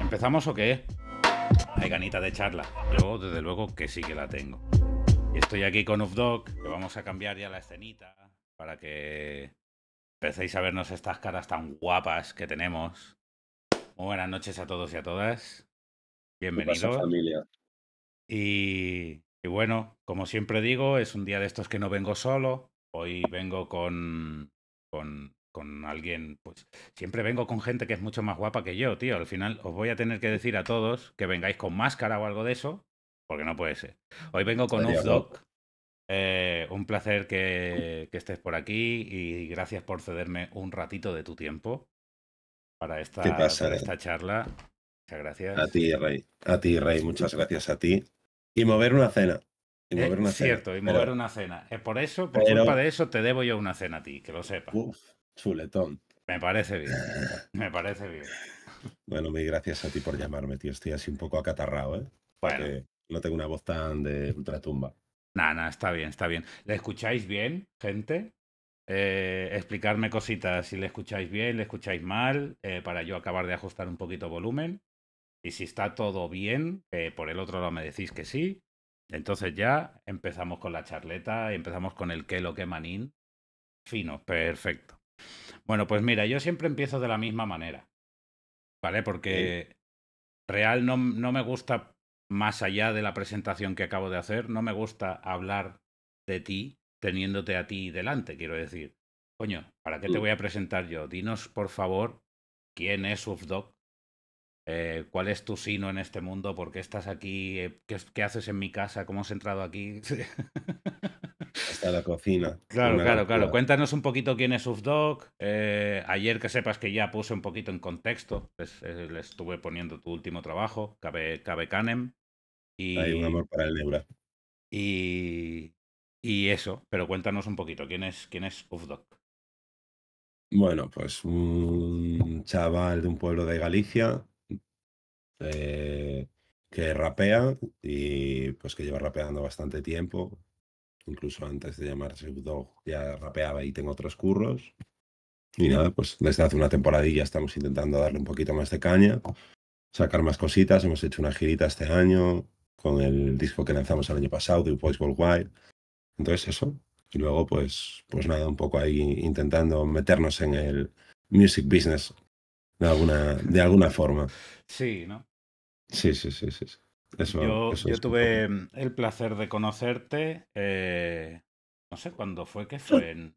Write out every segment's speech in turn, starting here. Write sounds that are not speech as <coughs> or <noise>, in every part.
¿empezamos o qué? Hay ganita de charla. Yo, desde luego, que sí que la tengo. Y estoy aquí con Ufdoc, que vamos a cambiar ya la escenita para que empecéis a vernos estas caras tan guapas que tenemos. Muy buenas noches a todos y a todas. Bienvenidos. familia? Y, y bueno, como siempre digo, es un día de estos que no vengo solo. Hoy vengo con, con con alguien, pues siempre vengo con gente que es mucho más guapa que yo, tío. Al final os voy a tener que decir a todos que vengáis con máscara o algo de eso, porque no puede ser. Hoy vengo con un eh, un placer que, estés por aquí y gracias por cederme un ratito de tu tiempo para esta, esta charla. Muchas gracias. A ti, Rey. A ti, Rey. Muchas gracias a ti. Y mover una cena. es eh, cierto, y mover una cena. Es por eso, por culpa de eso, te debo yo una cena a ti, que lo sepas. Chuletón. Me parece bien. Me parece bien. Bueno, muy gracias a ti por llamarme, tío. Estoy así un poco acatarrado, ¿eh? Porque no tengo una voz tan de ultratumba. Nada, nada, está bien, está bien. ¿Le escucháis bien, gente? Eh, explicarme cositas si le escucháis bien, le escucháis mal, eh, para yo acabar de ajustar un poquito volumen. Y si está todo bien, eh, por el otro lado me decís que sí. Entonces ya empezamos con la charleta, y empezamos con el qué, lo que manín. Fino, perfecto. Bueno, pues mira, yo siempre empiezo de la misma manera, ¿vale? Porque real no, no me gusta, más allá de la presentación que acabo de hacer, no me gusta hablar de ti teniéndote a ti delante, quiero decir. Coño, ¿para qué te mm. voy a presentar yo? Dinos, por favor, quién es Ufdoc, eh, cuál es tu sino en este mundo, por qué estás aquí, eh, ¿Qué, qué haces en mi casa, cómo has entrado aquí. <laughs> hasta la cocina. Claro, claro, claro. Cuéntanos un poquito quién es UfDoc eh, ayer que sepas que ya puse un poquito en contexto, les, pues, eh, estuve poniendo tu último trabajo, Cabe, Cabe Canem. Y, Hay un amor para el Neura. Y, y eso, pero cuéntanos un poquito, ¿quién es, quién es Bueno, pues un chaval de un pueblo de Galicia eh, que rapea y pues que lleva rapeando bastante tiempo, Incluso antes de llamarse Dog ya rapeaba y tengo otros curros. Y nada, pues desde hace una temporadilla estamos intentando darle un poquito más de caña, sacar más cositas. Hemos hecho una girita este año con el disco que lanzamos el año pasado, The Voice Worldwide. Entonces eso. Y luego, pues, pues nada, un poco ahí intentando meternos en el music business de alguna, de alguna forma. Sí, ¿no? sí, sí, sí. sí yo, tuve el placer de conocerte, eh, no sé cuándo fue, que fue <laughs> en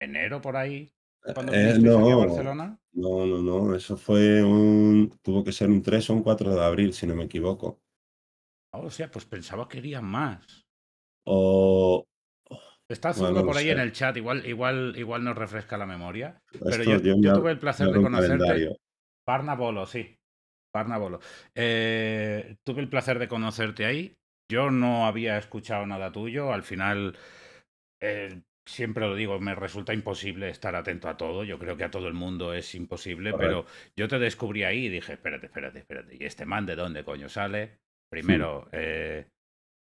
enero por ahí, cuando eh, no, a Barcelona. No, no, no, eso fue un, tuvo que ser un 3 o un 4 de abril, si no me equivoco. Ah, o sea, pues pensaba que iría más. O, Está por ahí en el chat, igual, igual, igual nos refresca la memoria. pero yo, tuve el placer de conocerte. Barnabolo, sí. Parnabolo, eh, tuve el placer de conocerte ahí. Yo no había escuchado nada tuyo. Al final, eh, siempre lo digo, me resulta imposible estar atento a todo. Yo creo que a todo el mundo es imposible, pero yo te descubrí ahí y dije, espérate, espérate, espérate. ¿Y este man de dónde coño sale? Primero, eh,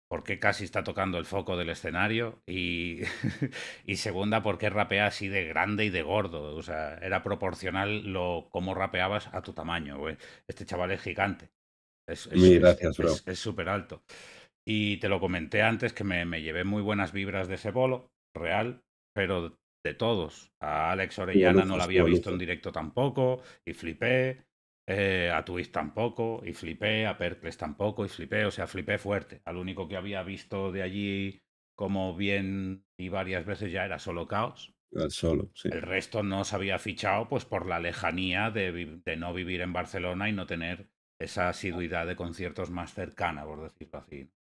porque casi está tocando el foco del escenario y, <laughs> segunda porque rapea así de grande y de gordo, o sea, era proporcional lo cómo rapeabas a tu tamaño, Este chaval es gigante. Es, súper alto. Y te lo comenté antes que me, me, llevé muy buenas vibras de ese bolo, real, pero de todos. A Alex Orellana no lo había visto en directo tampoco y flipé. Eh, a Twist tampoco, y flipé, a Percles tampoco, y flipé, o sea, flipé fuerte. Al único que había visto de allí como bien y varias veces ya era solo caos. solo, El resto no se había fichado pues por la lejanía de, no vivir en Barcelona y no tener esa asiduidad de conciertos más cercana, por decirlo así.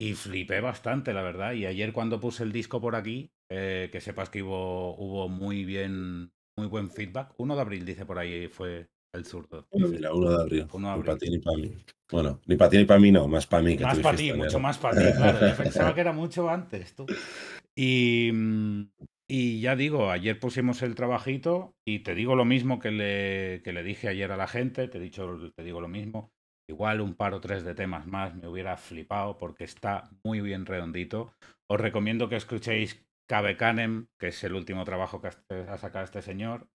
Y flipé bastante, la verdad. Y ayer cuando puse el disco por aquí, eh, que sepas que hubo, hubo muy bien, muy buen feedback. 1 de abril, dice por ahí, fue el zurdo. Uno de Ni para ti ni para mí. Bueno, ni para ti ni para mí no, más para mí. Que más para ti, mucho más para ti, <laughs> pensaba que era mucho antes, tú. Y, mm, y, ya digo, ayer pusimos el trabajito y te digo lo mismo que le, le dije ayer a la gente, te, he dicho, te digo lo mismo. Igual un par o tres de temas más me hubiera flipado porque está muy bien redondito. Os recomiendo que escuchéis Cabe Canem, que es el último trabajo que ha sacado este señor,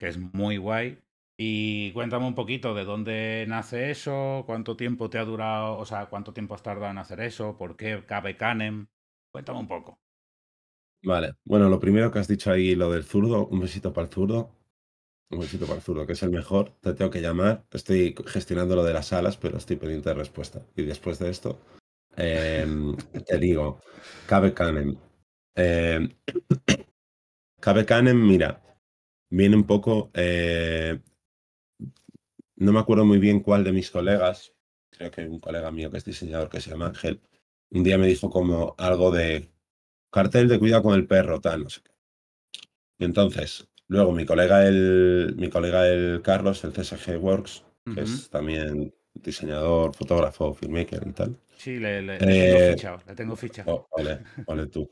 que es muy guay. Y cuéntame un poquito de dónde nace eso, cuánto tiempo te ha durado, o sea, cuánto tiempo has tardado en hacer eso, por qué cabe Canem. Cuéntame un poco. Vale, bueno, lo primero que has dicho ahí, lo del zurdo, un besito para el zurdo, un besito para el zurdo, que es el mejor, te tengo que llamar, estoy gestionando lo de las alas, pero estoy pendiente de respuesta. Y después de esto, em, <laughs> te digo, cabe Canem. Em, <coughs> cabe Canem, mira, viene un poco... Eh, no me acuerdo muy bien cuál de mis colegas, creo que un colega mío que es diseñador que se llama Ángel, un día me dijo como algo de cartel de cuidado con el perro, tal, no sé qué. Y entonces, luego mi colega el, mi colega el Carlos, el CSG Works, que es también diseñador, fotógrafo, filmmaker y tal. Sí, le, eh, tengo fichado, le tengo ficha. tú.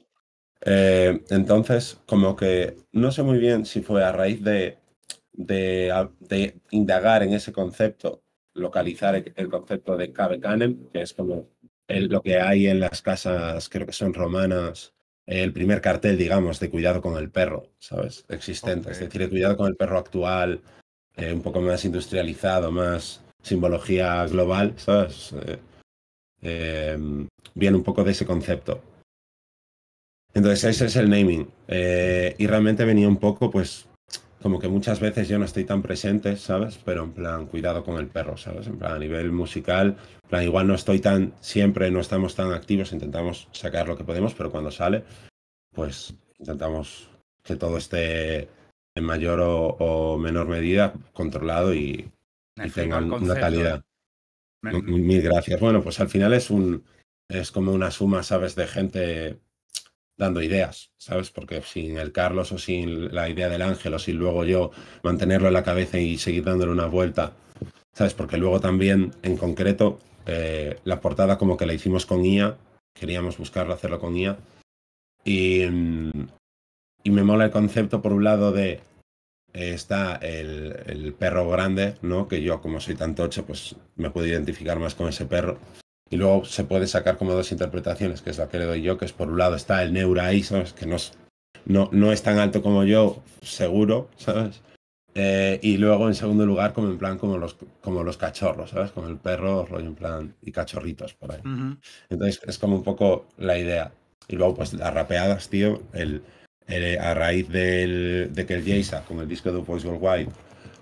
Eh, entonces, como que no sé muy bien si fue a raíz de de, indagar en ese concepto, localizar el, concepto de Cabe Canem, que es como lo que hay en las casas, creo que son romanas, el primer cartel, digamos, de cuidado con el perro, ¿sabes? Existente. Es decir, el cuidado con el perro actual, eh, un poco más industrializado, más simbología global, ¿sabes? Eh, em, viene un poco de ese concepto. Entonces, ese es el naming. Eh, y realmente venía un poco, pues, como que muchas veces yo no estoy tan presente, ¿sabes? Pero en plan, cuidado con el perro, ¿sabes? En plan, a nivel musical, plan, igual no estoy tan, siempre no estamos tan activos, intentamos sacar lo que podemos, pero cuando sale, pues intentamos que todo esté en mayor o, menor medida controlado y, tengan tenga una calidad. Mil gracias. Bueno, pues al final es un es como una suma, ¿sabes? De gente dando ideas, ¿sabes? Porque sin el Carlos o sin la idea del ángel o sin luego yo mantenerlo en la cabeza y seguir dándole una vuelta, ¿sabes? Porque luego también, en concreto, eh, la portada como que la hicimos con IA, queríamos buscarlo, hacerlo con IA, y, y me mola el concepto por un lado de eh, está el, el, perro grande, ¿no? Que yo como soy tan tocho, pues me puedo identificar más con ese perro. Y luego se puede sacar como dos interpretaciones, que es la que le doy yo, que es por un lado está el Neura ahí, ¿sabes? Que no es, no, no es tan alto como yo, seguro, ¿sabes? Eh, y luego, en segundo lugar, como en plan, como los, como los cachorros, ¿sabes? Como el perro, rollo en plan, y cachorritos por ahí. Entonces, es como un poco la idea. Y luego, pues las rapeadas, tío, el, a raíz del, de que el Jaysa, con el disco de Voice Worldwide,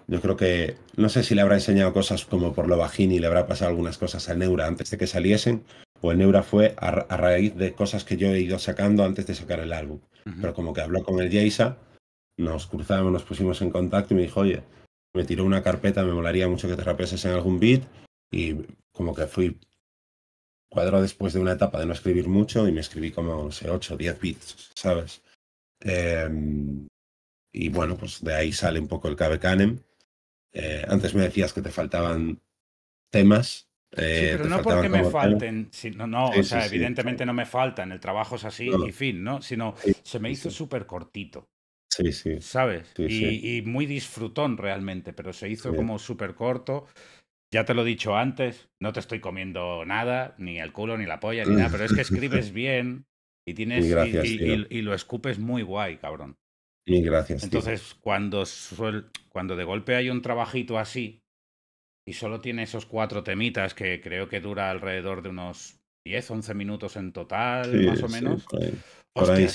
yo creo que, no sé si le habrá enseñado cosas como por lo bajín y le habrá pasado algunas cosas al Neura antes de que saliesen, o el Neura fue a, raíz de cosas que yo he ido sacando antes de sacar el álbum. Pero como que habló con el jayza nos cruzamos, nos pusimos en contacto y me dijo, oye, me tiró una carpeta, me molaría mucho que te rapeases en algún beat. Y como que fui cuadro después de una etapa de no escribir mucho y me escribí como, no sé, 8, 10 beats, ¿sabes? Em, y bueno, pues de ahí sale un poco el Cabe Canem. Eh, antes me decías que te faltaban temas. Eh, pero no porque me falten, no, o sea, evidentemente no me faltan, el trabajo es así en fin, ¿no? Sino se me hizo súper cortito. Sí, sí. ¿Sabes? Y, muy disfrutón realmente, pero se hizo como súper corto. Ya te lo he dicho antes, no te estoy comiendo nada, ni el culo, ni la polla, ni nada, pero es que <laughs> escribes bien y tienes y lo escupes muy guay, cabrón gracias. Entonces, cuando, cuando de golpe hay un trabajito así y solo tiene esos cuatro temitas que creo que dura alrededor de unos 10, 11 minutos en total, más o menos,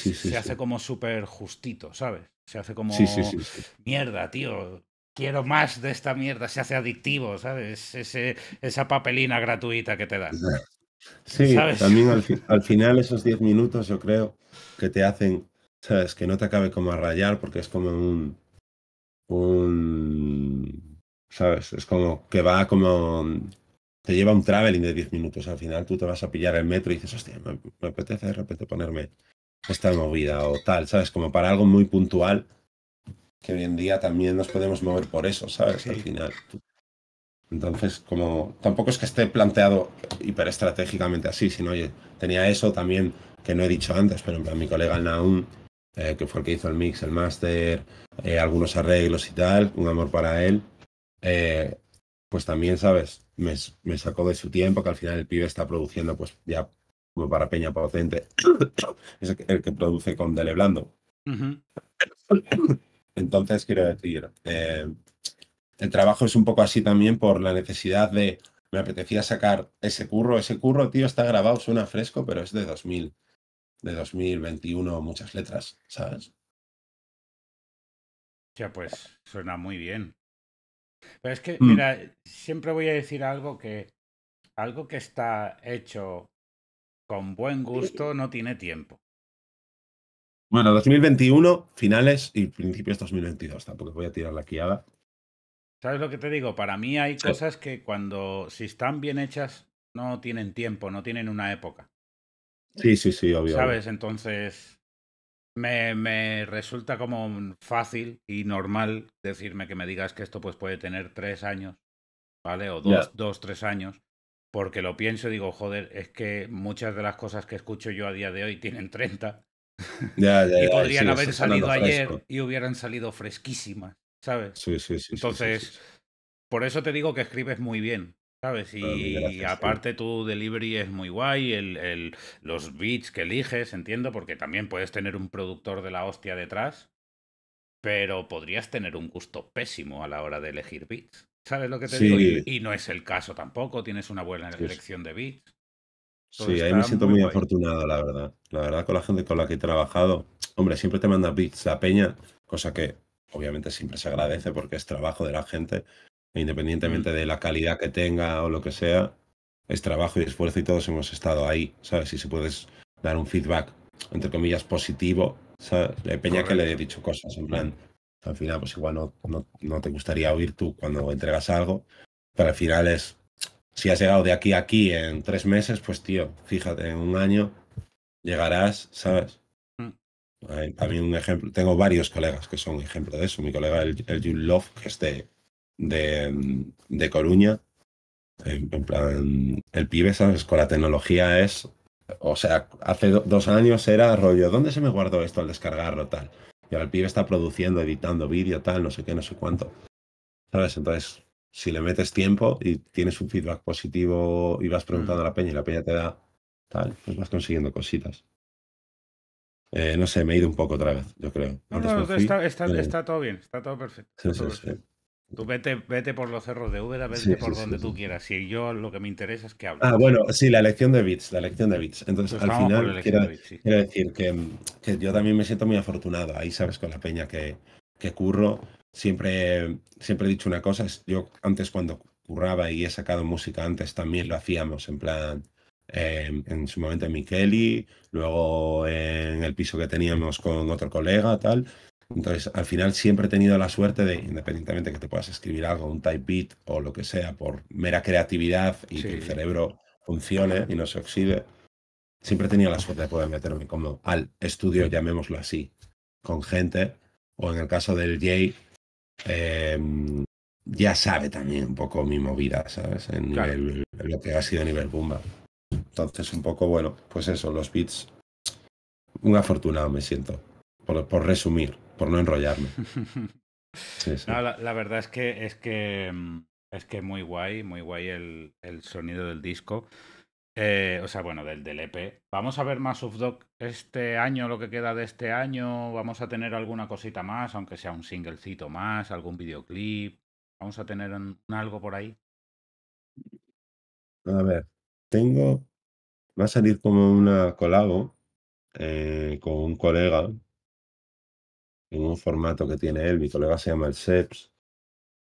se hace como súper justito, ¿sabes? Se hace como mierda, tío. Quiero más de esta mierda, se hace adictivo, ¿sabes? Ese, esa papelina gratuita que te dan. <laughs> Sí, también al, al final esos 10 minutos yo creo que te hacen ¿Sabes? Que no te acabe como a rayar porque es como un. un ¿Sabes? Es como que va como. Te lleva un traveling de 10 minutos. Al final tú te vas a pillar el metro y dices, hostia, me, apetece de repente ponerme esta movida o tal, ¿sabes? Como para algo muy puntual que hoy en día también nos podemos mover por eso, ¿sabes? Al final. Entonces, como tampoco es que esté planteado hiperestratégicamente así, sino, oye, tenía eso también que no he dicho antes, pero mi colega Naum eh, que fue el que hizo el mix, el master eh, algunos arreglos y tal, un amor para él, eh, pues también, ¿sabes? Me, sacó de su tiempo, que al final el pibe está produciendo, pues ya como para Peña Potente, <coughs> es el que, produce con Dele Blando. Entonces, quiero decir, el trabajo es un poco así también por la necesidad de, me apetecía sacar ese curro, ese curro, tío, está grabado, suena fresco, pero es de 2000 de 2021 muchas letras, ¿sabes? Ya, pues suena muy bien. Pero es que, mm. mira, siempre voy a decir algo que algo que está hecho con buen gusto no tiene tiempo. Bueno, 2021, finales y principios 2022, tampoco voy a tirar la quiada. ¿Sabes lo que te digo? Para mí hay cosas que cuando, si están bien hechas, no tienen tiempo, no tienen una época. Sí, sí, sí, obvio. ¿Sabes? Entonces, me, me, resulta como fácil y normal decirme que me digas que esto pues puede tener tres años, ¿vale? O dos, dos tres años. Porque lo pienso y digo, joder, es que muchas de las cosas que escucho yo a día de hoy tienen 30. <laughs> y podrían haber salido ayer y hubieran salido fresquísimas, ¿sabes? Sí, sí, sí. Entonces, por eso te digo que escribes muy bien, ¿Sabes? Y aparte tu delivery es muy guay, el, los beats que eliges, entiendo, porque también puedes tener un productor de la hostia detrás, pero podrías tener un gusto pésimo a la hora de elegir beats. ¿Sabes lo que te digo? Y, no es el caso tampoco, tienes una buena elección de beats. sí, ahí me siento muy, muy afortunado, la verdad. La verdad, con la gente con la que he trabajado, hombre, siempre te manda beats la peña, cosa que obviamente siempre se agradece porque es trabajo de la gente, independientemente mm. de la calidad que tenga o lo que sea, es trabajo y esfuerzo y todos hemos estado ahí, ¿sabes? Si se puedes dar un feedback, entre comillas, positivo, ¿sabes? peña que le he dicho cosas, en plan, al final pues igual no, te gustaría oír tú cuando entregas algo, pero al final es, si has llegado de aquí a aquí en tres meses, pues tío, fíjate, en un año llegarás, ¿sabes? Mm. A mí un ejemplo, tengo varios colegas que son ejemplo de eso. Mi colega, el, Love, que esté de, de Coruña. En, plan, el pibe, ¿sabes? Con la tecnología es. O sea, hace dos años era rollo, ¿dónde se me guardó esto al descargarlo? Tal. Y ahora el pibe está produciendo, editando vídeo, tal, no sé qué, no sé cuánto. ¿Sabes? Entonces, si le metes tiempo y tienes un feedback positivo y vas preguntando a la peña y la peña te da tal, pues vas consiguiendo cositas. Eh, no sé, me he ido un poco otra vez, yo creo. está, todo bien, está todo perfecto. Sí, sí, Sí. Tú vete, vete por los cerros de Úbeda, vete por donde tú quieras. Si yo lo que me interesa es que hables. Ah, bueno, sí, la lección de bits, la lección de bits. Entonces, pues al final, quiero, decir que, que, yo también me siento muy afortunado. Ahí sabes con la peña que, que curro. Siempre, siempre he dicho una cosa. Yo antes cuando curraba y he sacado música antes también lo hacíamos en plan... Em, en su momento en Mikeli, luego en el piso que teníamos con otro colega, tal. Entonces, al final siempre he tenido la suerte de, independientemente que te puedas escribir algo, un type beat o lo que sea, por mera creatividad y que el cerebro funcione y no se oxide, siempre he tenido la suerte de poder meterme como al estudio, llamémoslo así, con gente, o en el caso del Jay, em, ya sabe también un poco mi movida, ¿sabes? En lo que ha sido nivel Bumba. Entonces, un poco, bueno, pues eso, los beats, un afortunado me siento, por resumir por no enrollarme. <laughs> la, verdad es que es que mm, es que muy guay, muy guay el, el sonido del disco. Eh, o sea, bueno, del, del EP. Vamos a ver más of este año, lo que queda de este año. Vamos a tener alguna cosita más, aunque sea un singlecito más, algún videoclip. Vamos a tener algo por ahí. A ver, tengo. Va a salir como una colabo eh, con un colega en un formato que tiene él, mi colega se llama el SEPS.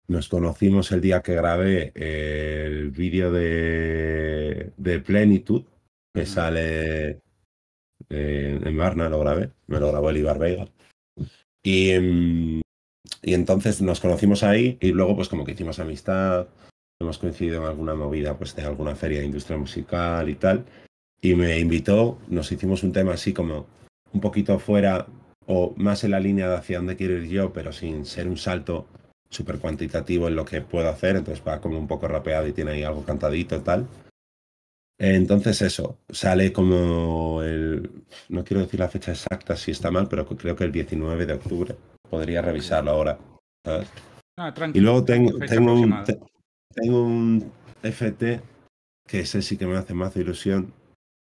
Nos conocimos el día que grabé eh, el vídeo de, de Plenitud, que sale eh, en Varna, lo grabé, me lo grabó el Ibar Y, mm, y entonces nos conocimos ahí y luego pues como que hicimos amistad, hemos coincidido en alguna movida pues de alguna feria de industria musical y tal. Y me invitó, nos hicimos un tema así como un poquito fuera o más en la línea de hacia dónde quiero ir yo, pero sin ser un salto super cuantitativo en lo que puedo hacer, entonces va como un poco rapeado y tiene ahí algo cantadito y tal. Entonces eso, sale como el, no quiero decir la fecha exacta si está mal, pero creo que el 19 de octubre, podría revisarlo ahora, ah, y luego tengo, tengo, un, tengo un FT que sé sí que me hace más ilusión,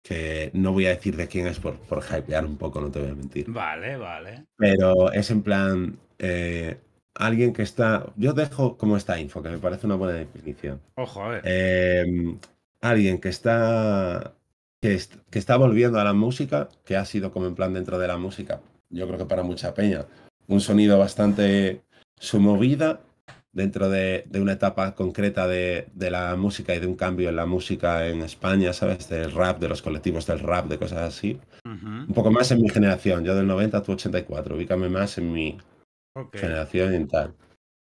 que no voy a decir de quién es por, por hypear un poco, no te voy a mentir. Vale, vale. Pero es en plan, eh, alguien que está, yo dejo como esta info, que me parece una buena definición. Ojo, a ver. Em, alguien que está, que, está volviendo a la música, que ha sido como en plan dentro de la música, yo creo que para mucha peña, un sonido bastante sumovida dentro de, una etapa concreta de, la música y de un cambio en la música en España, ¿sabes? Del rap, de los colectivos del rap, de cosas así. Un poco más en mi generación, yo del 90 a tu 84, ubícame más en mi generación y tal.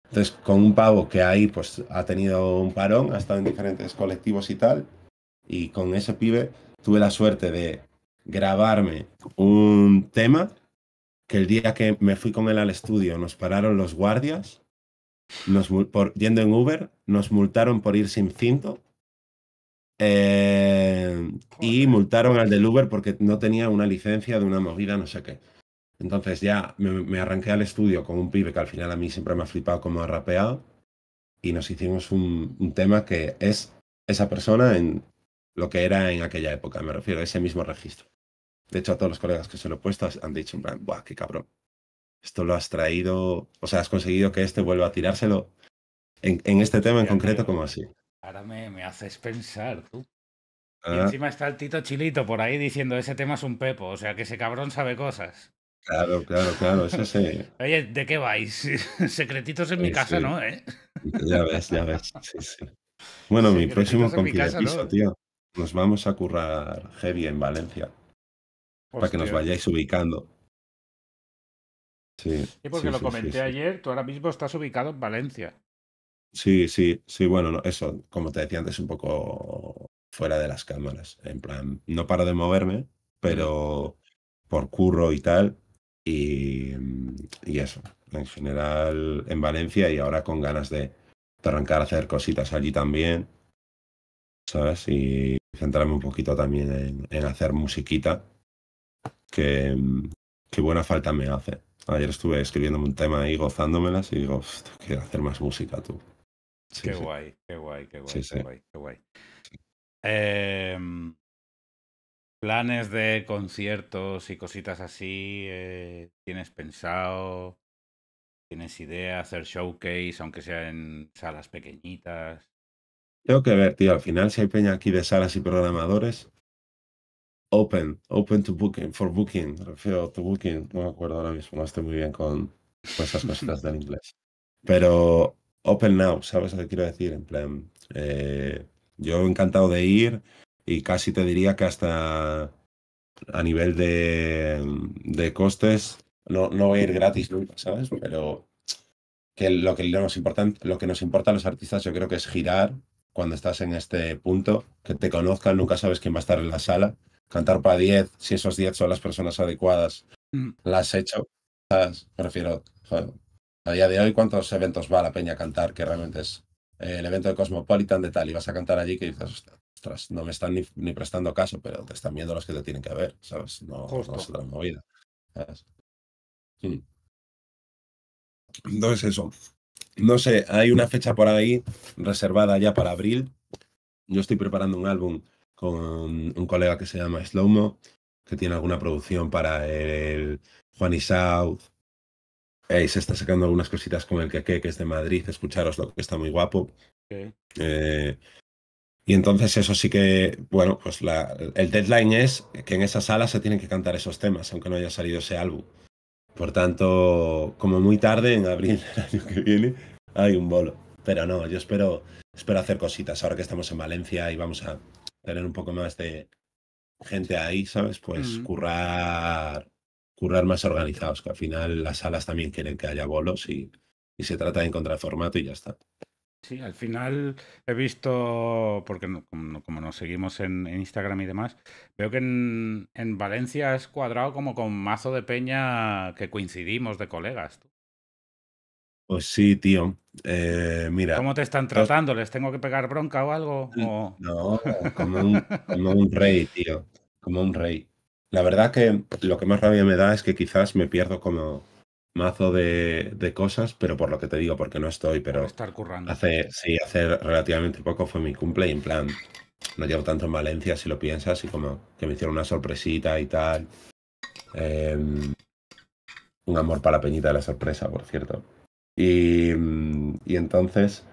Entonces, con un pavo que ahí pues ha tenido un parón, ha estado en diferentes colectivos y tal, y con ese pibe tuve la suerte de grabarme un tema que el día que me fui con él al estudio nos pararon los guardias nos, yendo en Uber, nos multaron por ir sin cinto eh, y multaron al del Uber porque no tenía una licencia de una movida, no sé qué. Entonces ya me, arranqué al estudio con un pibe que al final a mí siempre me ha flipado como ha rapeado y nos hicimos un, un tema que es esa persona en lo que era en aquella época, me refiero a ese mismo registro. De hecho, a todos los colegas que se lo he puesto han dicho, en plan, ¡buah, qué cabrón! Esto lo has traído, o sea, has conseguido que este vuelva a tirárselo. En, este tema en concreto, como así? Ahora me, haces pensar, tú. Y ah. encima está el Tito Chilito por ahí diciendo, ese tema es un pepo, o sea, que ese cabrón sabe cosas. Claro, claro, claro, eso sí. <laughs> Oye, ¿de qué vais? <laughs> Secretitos en mi pues casa, ¿no? Eh? Ya ves, ya ves. Bueno, mi próximo compilapiso, tío. Nos vamos a currar heavy en Valencia. Pues para que nos vayáis ubicando. Sí, porque lo comenté ayer, tú ahora mismo estás ubicado en Valencia. Sí, sí, sí, bueno, eso, como te decía antes, un poco fuera de las cámaras. En plan, no paro de moverme, pero por curro y tal. Y, eso, en general en Valencia y ahora con ganas de, arrancar a hacer cositas allí también. ¿Sabes? Y centrarme un poquito también en, hacer musiquita, que, que buena falta me hace. Ayer estuve escribiendo un tema y gozándomelas y digo, quiero hacer más música tú. qué, Guay, qué guay, qué guay, qué guay, qué guay. Em, planes de conciertos y cositas así, eh, ¿tienes pensado? ¿Tienes idea hacer showcase, aunque sea en salas pequeñitas? Tengo que ver, tío. Al final, si hay peña aquí de salas y programadores, Open, open to booking, for booking, refiero to booking, no me acuerdo ahora mismo, no estoy muy bien con, esas cositas del <laughs> inglés. Pero open now, ¿sabes lo que quiero decir? En plan, eh, yo encantado de ir y casi te diría que hasta a nivel de, costes, no, no voy a ir gratis nunca, ¿sabes? Pero que lo que más importante, lo que nos importa a los artistas yo creo que es girar cuando estás en este punto, que te conozcan, nunca sabes quién va a estar en la sala cantar para 10, si esos 10 son las personas adecuadas, mm. las he hecho. ¿sabes? Me refiero, a día de hoy, ¿cuántos eventos va la peña a cantar? Que realmente es eh, el evento de Cosmopolitan de tal, y vas a cantar allí que dices, ostras, no me están ni, prestando caso, pero te están viendo los que te tienen que ver, ¿sabes? No, es otra movida. ¿sabes? Mm. Entonces eso. No sé, hay una fecha por ahí reservada ya para abril. Yo estoy preparando un álbum con un colega que se llama Slowmo, que tiene alguna producción para el, Juan South Eh, se está sacando algunas cositas con el Keke, que es de Madrid, escucharos lo que está muy guapo. Eh, y entonces eso sí que, bueno, pues la, el deadline es que en esa sala se tienen que cantar esos temas, aunque no haya salido ese álbum. Por tanto, como muy tarde, en abril del <laughs> año que viene, hay un bolo. Pero no, yo espero, espero hacer cositas ahora que estamos en Valencia y vamos a, tener un poco más de gente ahí, ¿sabes? Pues currar, currar más organizados, que al final las salas también quieren que haya bolos y, se trata de encontrar formato y ya está. Sí, al final he visto, porque no, como, como, nos seguimos en, Instagram y demás, veo que en, Valencia es cuadrado como con mazo de peña que coincidimos de colegas. Pues sí, tío. Eh, mira. ¿Cómo te están tratando? ¿Les tengo que pegar bronca o algo? Mm, no, como un, como un rey, tío. Como un rey. La verdad que lo que más rabia me da es que quizás me pierdo como mazo de, de, cosas, pero por lo que te digo, porque no estoy, pero estar currando. hace sí, hace relativamente poco fue mi cumple en plan no llevo tanto en Valencia si lo piensas y como que me hicieron una sorpresita y tal. Em, un amor para la Peñita de la sorpresa, por cierto. Y, entonces,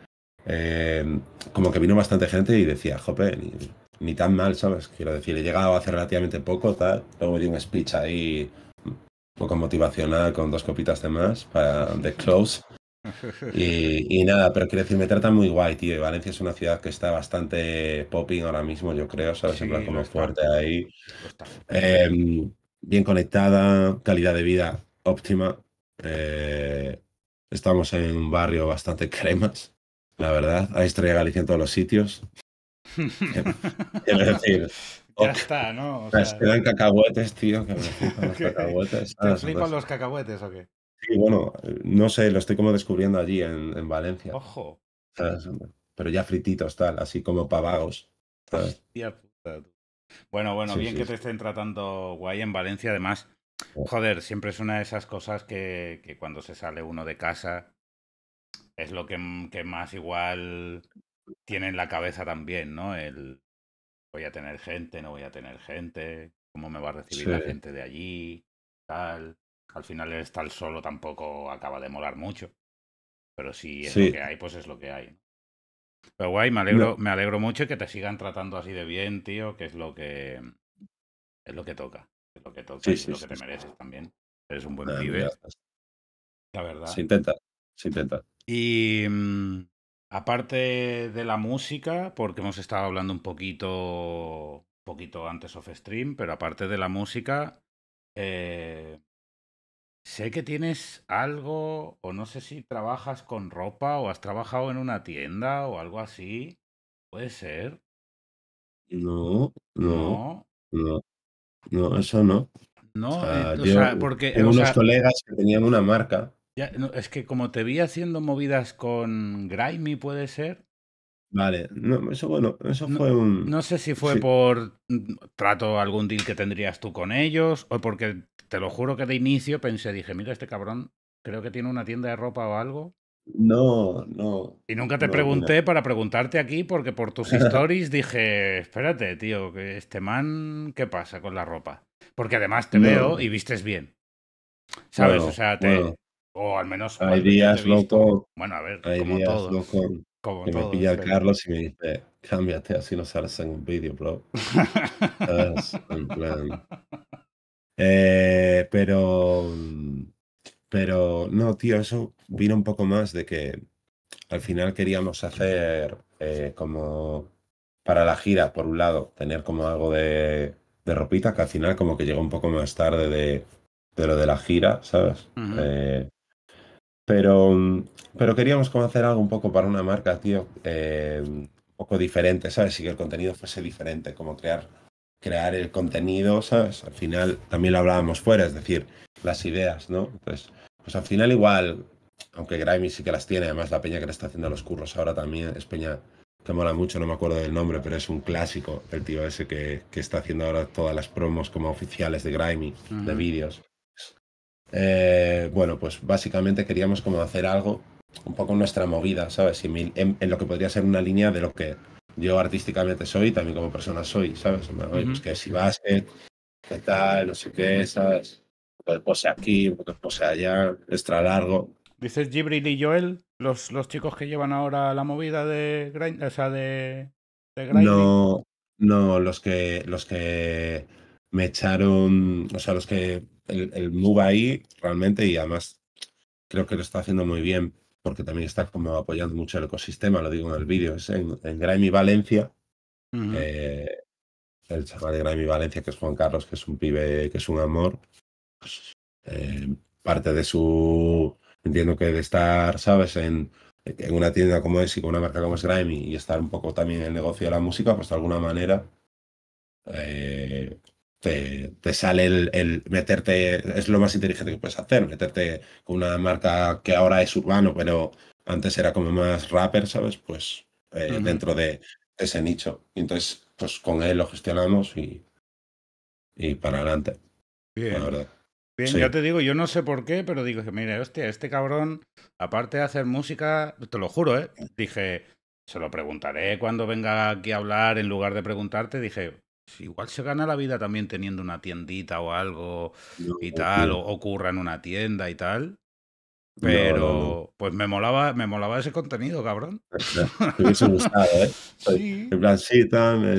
em, como que vino bastante gente y decía, jope, ni, tan mal, ¿sabes? Quiero decir, he llegado hace relativamente poco, tal. Luego me di un speech ahí, un poco motivacional, con dos copitas de más para The Close. Y, nada, pero quiero decir, me trata muy guay, tío. Valencia es una ciudad que está bastante popping ahora mismo, yo creo, ¿sabes? Siempre como fuerte ahí. Em, bien conectada, calidad de vida óptima. Eh, Estamos en un barrio bastante <laughs> cremas, la verdad. Hay estrella Galicia en todos los sitios. <laughs> Quiero decir. Ya está, ¿no? quedan cacahuetes, tío, <laughs> cacahuetes. ¿Te flipan los cacahuetes o qué? Sí, bueno, no sé, lo estoy como descubriendo allí en, en Valencia. Ojo. Pero ya frititos, tal, así como pavagos. Bueno, bueno, bien que te estén tratando guay en Valencia, además. Eh. Joder, siempre es una de esas cosas que, cuando se sale uno de casa es lo mm, que, más igual tiene en la cabeza también, ¿no? El voy a tener gente, no voy a tener gente, cómo me va a recibir la gente de allí, tal. Al final el estar solo tampoco acaba de molar mucho. Pero si es lo que hay, pues es lo que hay. Pero guay, me alegro, me alegro mucho que te sigan tratando así de bien, tío, que es lo que es lo que toca entonces que te mereces también. Eres un buen pibe. Ah, la verdad. Se intenta, intenta. Y mm, aparte de la música, porque hemos estado hablando un poquito, poquito antes of stream, pero aparte de la música, eh, sé que tienes algo, o no sé si trabajas con ropa, o has trabajado en una tienda, o algo así. Puede ser. no. No. no. No, eso no. No, eh, porque. unos colegas que tenían una marca. Ya, es que como te vi haciendo movidas con Grimy, puede ser. Vale, no, eso bueno, eso fue un. No sé si fue por trato algún deal que tendrías tú con ellos, o porque te lo juro que de inicio pensé, dije, mira, este cabrón creo que tiene una tienda de ropa o algo. No, no. Y nunca te pregunté para preguntarte aquí, porque por tus <laughs> stories dije, espérate, tío, que este man, ¿qué pasa con la ropa? Porque además te veo y vistes bien. ¿Sabes? o sea, te. O al menos. Hay días, loco. Bueno, a ver, hay como loco. Como me pilla Carlos y me dice, cámbiate, así no sales en un vídeo, bro. En plan. <laughs> Eh, pero. Mm, pero no, tío, eso vino un poco más de que al final queríamos hacer eh, como para la gira, por un lado, tener como algo de, ropita, que al final como que llegó un poco más tarde de, lo de la gira, ¿sabes? Eh, pero, mm, pero queríamos como hacer algo un poco para una marca, tío, eh, un poco diferente, ¿sabes? Si que el contenido fuese diferente, como crear crear el contenido, ¿sabes? Al final también lo hablábamos fuera, es decir, las ideas, ¿no? Entonces, pues al final igual, aunque Grimey sí que las tiene, además la peña que le está haciendo los curros ahora también es peña que mola mucho, no me acuerdo del nombre, pero es un clásico el tío ese que, está haciendo ahora todas las promos como oficiales de Grimey, de vídeos. Eh, bueno, pues básicamente queríamos como hacer algo un poco nuestra movida, ¿sabes? en, lo que podría ser una línea de lo que yo artísticamente soy, también como persona soy, ¿sabes? oye, pues, que si básquet, qué tal, no sé qué, esas, pues pose aquí, pues pose allá, extra largo. Dices Gibril y Joel, los, los chicos que llevan ahora la movida de grind, o sea, de, No, no, los que, los que me echaron, o sea, los que el, el move ahí realmente y además creo que lo está haciendo muy bien, porque también está como apoyando mucho el ecosistema, lo digo en el vídeo, es en, en Valencia. Eh, el chaval de Grammy Valencia, que es Juan Carlos, que es un pibe, que es un amor. Eh, parte de su. Entiendo que de estar, ¿sabes? En, en una tienda como es y con una marca como es Grammy y estar un poco también en el negocio de la música, pues de alguna manera eh, te, sale el, meterte, es lo más inteligente que puedes hacer, meterte con una marca que ahora es urbano, pero antes era como más rapper, ¿sabes? Pues eh, dentro de ese nicho. Entonces, pues con él lo gestionamos y, y para adelante. Bien. La verdad. Bien, ya te digo, yo no sé por qué, pero digo que, mire, hostia, este cabrón, aparte de hacer música, te lo juro, ¿eh? Dije, se lo preguntaré cuando venga aquí a hablar, en lugar de preguntarte, dije, Igual se gana la vida también teniendo una tiendita o algo y tal, o, ocurra en una tienda y tal. Pero pues me molaba, me molaba ese contenido, cabrón. Me hubiese gustado, ¿eh? <laughs> En plan, la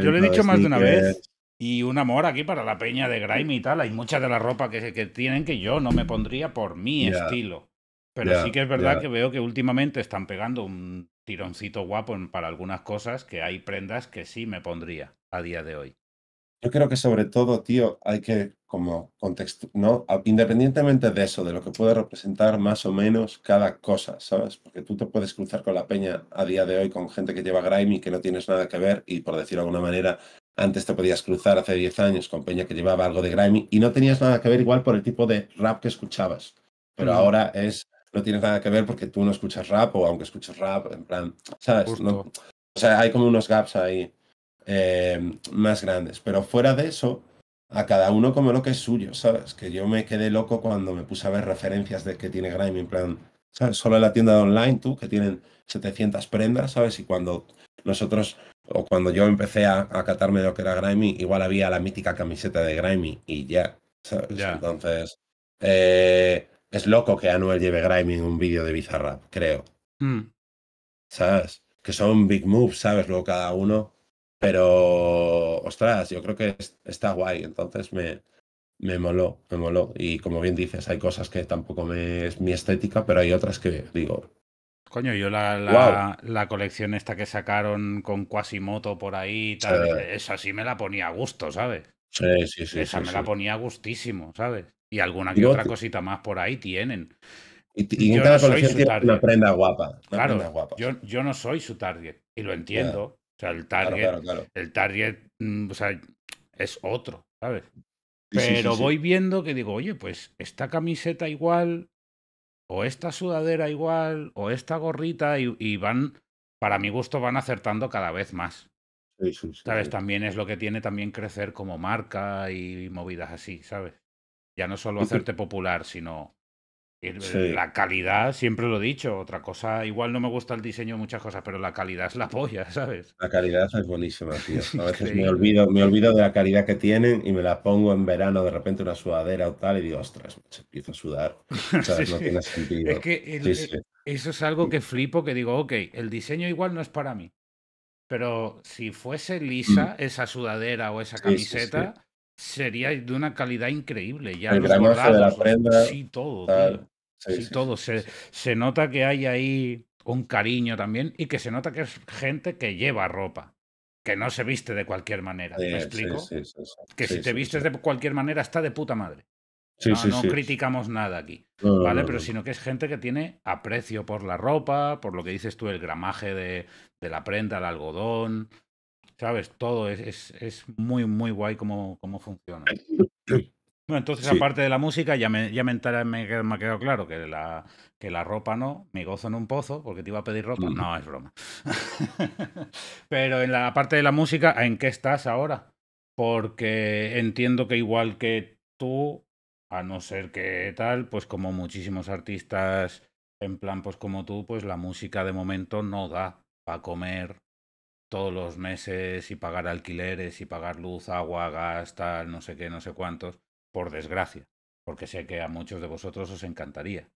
Yo le he dicho más de una vez. Y un amor aquí para la peña de Grime y tal. Hay mucha de la ropa que, tienen que yo no me pondría por mi estilo. Pero sí que es verdad que veo que últimamente están pegando un tironcito guapo para algunas cosas que hay prendas que sí me pondría a día de hoy. Yo creo que sobre todo, tío, hay que como contexto, ¿no? Independientemente de eso, de lo que puede representar más o menos cada cosa, ¿sabes? Porque tú te puedes cruzar con la peña a día de hoy con gente que lleva grime y que no tienes nada que ver y por decirlo de alguna manera, antes te podías cruzar hace 10 años con peña que llevaba algo de grime y no tenías nada que ver igual por el tipo de rap que escuchabas. Pero mm. ahora es no tiene nada que ver porque tú no escuchas rap o aunque escuches rap, en plan, ¿sabes? No, o sea, hay como unos gaps ahí eh, más grandes. Pero fuera de eso, a cada uno como lo que es suyo, ¿sabes? Que yo me quedé loco cuando me puse a ver referencias de que tiene Grime, en plan, ¿sabes? Solo en la tienda de online, tú, que tienen 700 prendas, ¿sabes? Y cuando nosotros, o cuando yo empecé a, a catarme de lo que era Grimy, igual había la mítica camiseta de Grimy y ya, ¿sabes? Entonces, eh, es loco que Anuel lleve Grime en un vídeo de Bizarrap, creo. Hmm. ¿Sabes? Que son big moves, ¿sabes? Luego cada uno. Pero, ostras, yo creo que está guay. Entonces me, me moló, me moló. Y como bien dices, hay cosas que tampoco me, es mi estética, pero hay otras que digo. Coño, yo la, la, colección esta que sacaron con Quasimoto por ahí, tal, esa sí me la ponía a gusto, ¿sabes? Sí, sí, sí. Esa me la ponía a gustísimo, ¿sabes? Y alguna que otra cosita más por ahí tienen. Y, yo no soy su target. una prenda guapa. claro, Yo, no soy su target. Y lo entiendo. O sea, el target, mm, es otro, ¿sabes? Pero voy viendo que digo, oye, pues esta camiseta igual, o esta sudadera igual, o esta gorrita, y, van, para mi gusto, van acertando cada vez más. ¿Sabes? También es lo que tiene también crecer como marca y movidas así, ¿sabes? Ya no solo hacerte popular, sino eh, la calidad, siempre lo he dicho. Otra cosa, igual no me gusta el diseño muchas cosas, pero la calidad es la polla, ¿sabes? La calidad es buenísima, tío. <laughs> A veces me olvido, me olvido de la calidad que tienen y me la pongo en verano de repente una sudadera o tal y digo, ostras, se empieza a sudar. <laughs> Es que eh, eso es algo mm. que flipo, que digo, ok, el diseño igual no es para mí. Pero si fuese mm. lisa esa sudadera o esa camiseta, sería de una calidad increíble. Ya el los este la prenda. Sí, todo, Sí, todo. Se, nota que hay ahí un cariño también y que se nota que es gente que lleva ropa que no se viste de cualquier manera. ¿Me explico? que si te vistes de cualquier manera está de puta madre. no, criticamos nada aquí, ¿vale? Pero sino que es gente que tiene aprecio por la ropa, por lo que dices tú, el gramaje de la prenda, el algodón, ¿sabes? Todo es, es, muy, muy guay como cómo funciona. <coughs> Bueno, entonces, aparte de la música, ya me, ya me, me, me, ha quedado claro que la, que la ropa no, mi gozo en un pozo, porque te iba a pedir ropa. No, es broma. <laughs> Pero en la parte de la música, ¿en qué estás ahora? Porque entiendo que igual que tú, a no ser que tal, pues como muchísimos artistas en plan, pues como tú, pues la música de momento no da para comer todos los meses y pagar alquileres y pagar luz, agua, gas, tal, no sé qué, no sé cuántos, por desgracia, porque sé que a muchos de vosotros os encantaría.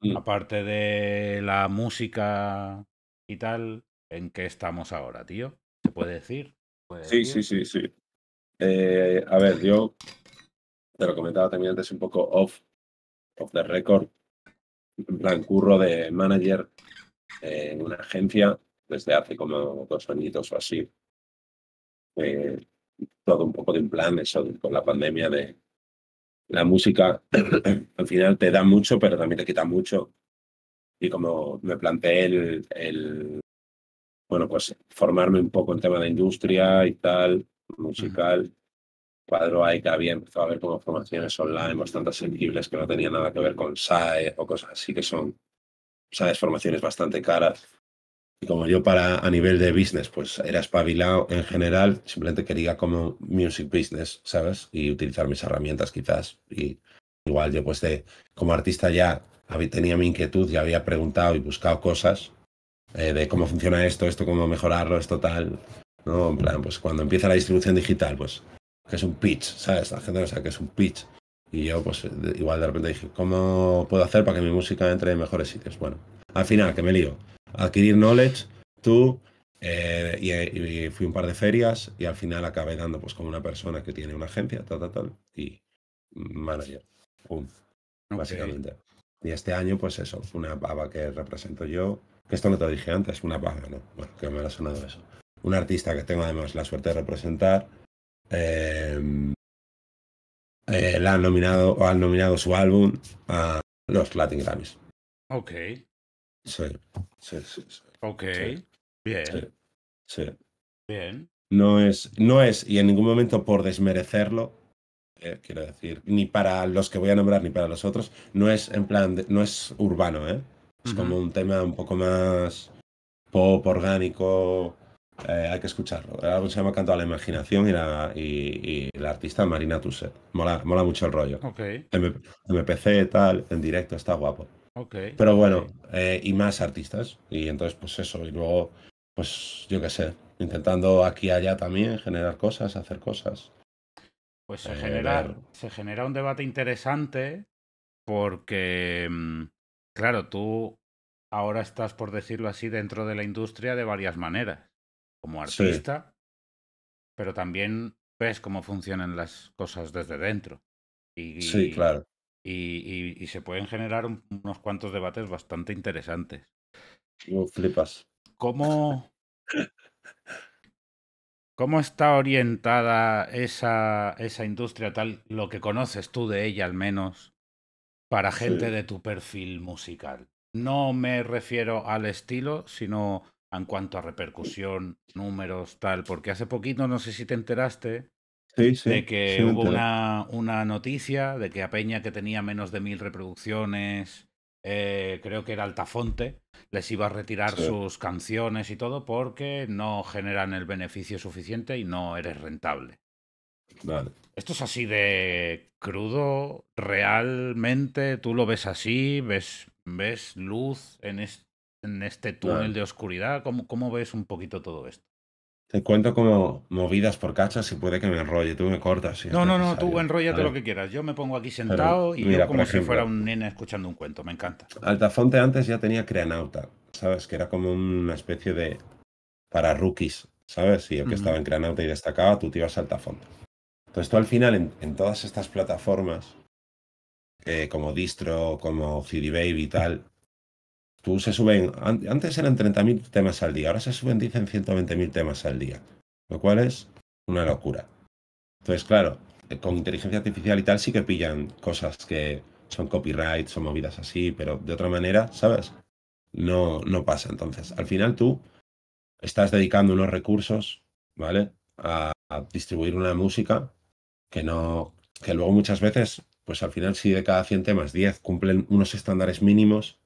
Mm. Aparte de la música y tal, ¿en qué estamos ahora, tío? ¿Se puede decir? sí, sí, sí, sí, eh, a ver, yo te lo comentaba también antes un poco off, off the record, en plan curro de manager en una agencia desde hace como dos añitos o así. Eh, todo un poco de un plan, eso con la pandemia de la música, <clears throat> al final te da mucho, pero también te quita mucho. Y como me planteé el, el bueno, pues formarme un poco en tema de industria y tal, musical. Cuadro ahí que había empezado a ver como formaciones online bastante pues sensibles que no tenían nada que ver con SAE o cosas así que son, ¿sabes? formaciones bastante caras y como yo para a nivel de business, pues era espabilado en general, simplemente quería como music business, ¿sabes? Y utilizar mis herramientas quizás. Y igual yo pues de, como artista ya tenía mi inquietud, y había preguntado y buscado cosas eh, de cómo funciona esto, esto, cómo mejorarlo, esto tal. ¿no? En plan, pues cuando empieza la distribución digital, pues que es un pitch, ¿sabes? La gente no sabe que es un pitch. Y yo, pues, igual de repente dije, ¿cómo puedo hacer para que mi música entre en mejores sitios? Bueno, al final, que me lío adquirir knowledge, tú, eh, eh, y, fui un par de ferias y al final acabé dando pues como una persona que tiene una agencia, tal, tal, tal, y manager. Básicamente. Y este año, pues eso, una baba que represento yo, que esto no te lo dije antes, una baba, ¿no? Bueno, que me ha sonado eso. Un artista que tengo además la suerte de representar. Em, eh, la han nominado, o han nominado su álbum a los Latin Grammys. Ok. Sí, sí, Ok, bien. Sí. Bien. No es, no es, y en ningún momento por desmerecerlo, eh, quiero decir, ni para los que voy a nombrar ni para los otros, no es en plan, no es urbano, ¿eh? Es como un tema un poco más pop, orgánico, eh, hay que escucharlo. El se llama Canto a la Imaginación y la, y, la artista Marina Tusset. Mola, mola mucho el rollo. Okay. MPC, tal, en directo, está guapo. Pero bueno, eh, y más artistas. Y entonces, pues eso. Y luego, pues yo qué sé, intentando aquí y allá también generar cosas, hacer cosas. Pues se, eh, genera, se genera un debate interesante porque, mm, claro, tú ahora estás, por decirlo así, dentro de la industria de varias maneras. Como artista, pero también ves cómo funcionan las cosas desde dentro. sí, claro y, se pueden generar unos cuantos debates bastante interesantes. flipas. ¿Cómo, ¿Cómo está orientada esa, esa, industria tal, lo que conoces tú de ella al menos, para gente de tu perfil musical? No me refiero al estilo, sino en cuanto a repercusión, números, tal, porque hace poquito, no sé si te enteraste, <laughs> de que hubo una, una, noticia de que a Peña que tenía menos de mil reproducciones, eh, creo que era Altafonte, les iba a retirar sus canciones y todo porque no generan el beneficio suficiente y no eres rentable. Esto es así de crudo, realmente tú lo ves así, ves, ves luz en, en este túnel de oscuridad, ¿Cómo, ¿cómo ves un poquito todo esto? Te cuento como movidas por cachas y puede que me enrolle, tú me cortas. Si ¿eh? no, no, no, tú enrollate lo que quieras. Yo me pongo aquí sentado y yo como si fuera un nene escuchando un cuento, me encanta. Altafonte antes ya tenía Creanauta, ¿sabes? Que era como una especie de para rookies, ¿sabes? Y el que estaba en Creanauta y destacaba, tú te ibas a Altafonte. Entonces tú al final en, todas estas plataformas, eh, como Distro, como CD Baby y tal, se suben, antes eran 30.000 temas al día, ahora se suben, dicen 120.000 temas al día, lo cual es una locura. Entonces, claro, eh, con inteligencia artificial y tal sí que pillan cosas que son copyrights son movidas así, pero de otra manera, ¿sabes? No, no pasa. Entonces, al final tú estás dedicando unos recursos, ¿vale? A, distribuir una música que no, que luego muchas veces, pues al final si de cada 100 temas 10 cumplen unos estándares mínimos,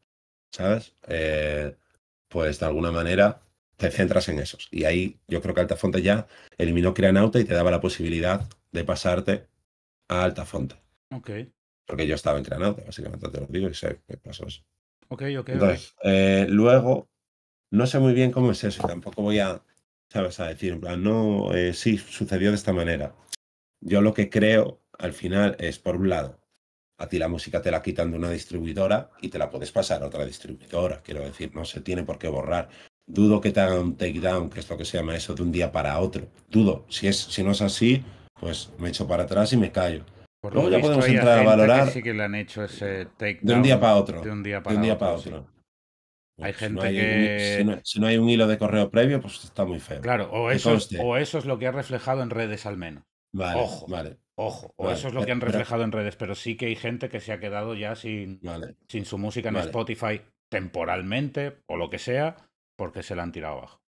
¿sabes? Eh, pues de alguna manera te centras en esos. Y ahí yo creo que Altafonte ya eliminó Creanauta y te daba la posibilidad de pasarte a Altafonte. Ok. Porque yo estaba en Creanauta, básicamente te lo digo y sé qué pasó eso. Ok, ok. Entonces, eh, luego, no sé muy bien cómo es eso, tampoco voy a, ¿sabes? A decir, en plan, no, eh, sí, sucedió de esta manera. Yo lo que creo al final es, por un lado, a ti la música te la quitan de una distribuidora y te la puedes pasar a otra distribuidora. Quiero decir, no se tiene por qué borrar. Dudo que te hagan un takedown, que es lo que se llama eso, de un día para otro. Dudo. Si, es, si no es así, pues me echo para atrás y me callo. Luego ya podemos entrar a valorar. que han hecho ese De un día para otro. De un día para, otro. hay gente que. si, no, hay un hilo de correo previo, pues está muy feo. Claro, o eso, o eso es lo que ha reflejado en redes al menos. Vale, Ojo. vale. Ojo, o eso es lo eh, que han reflejado en redes, pero sí que hay gente que se ha quedado ya sin, sin su música en Spotify temporalmente o lo que sea, porque se la han tirado abajo.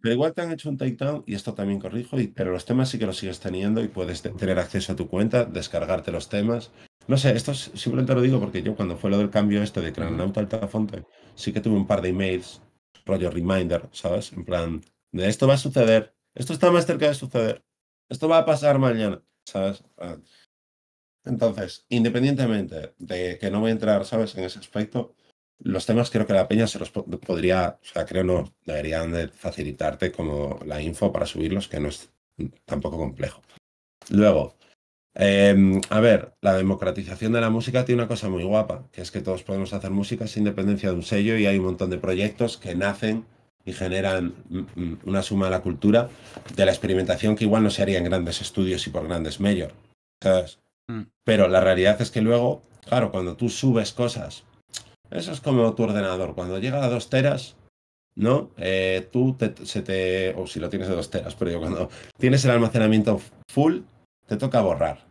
Pero igual te han hecho un takedown, y esto también corrijo, pero los temas sí que los sigues teniendo y puedes tener acceso a tu cuenta, descargarte los temas. No sé, esto simplemente lo digo porque yo cuando fue lo del cambio este de Auto a Altafonte, sí que tuve un par de emails, rollo reminder, ¿sabes? En plan, de esto va a suceder, esto está más cerca de suceder, esto va a pasar mañana. Ah. Entonces, independientemente de que no voy a entrar, ¿sabes? En ese aspecto, los temas creo que la peña se los podría, o sea, creo no deberían facilitarte como la info para subirlos, que no es tampoco complejo. Luego, em, a ver, la democratización de la música tiene una cosa muy guapa, que es que todos podemos hacer música sin dependencia de un sello y hay un montón de proyectos que nacen y generan mm, mm, una suma a la cultura de la experimentación que igual no se haría en grandes estudios y por grandes mayor. Mm. Pero la realidad es que luego, claro, cuando tú subes cosas, eso es como tu ordenador, cuando llega a dos teras, ¿no? Eh, tú te, se te, o si lo tienes de dos teras, pero yo cuando tienes el almacenamiento full, te toca borrar,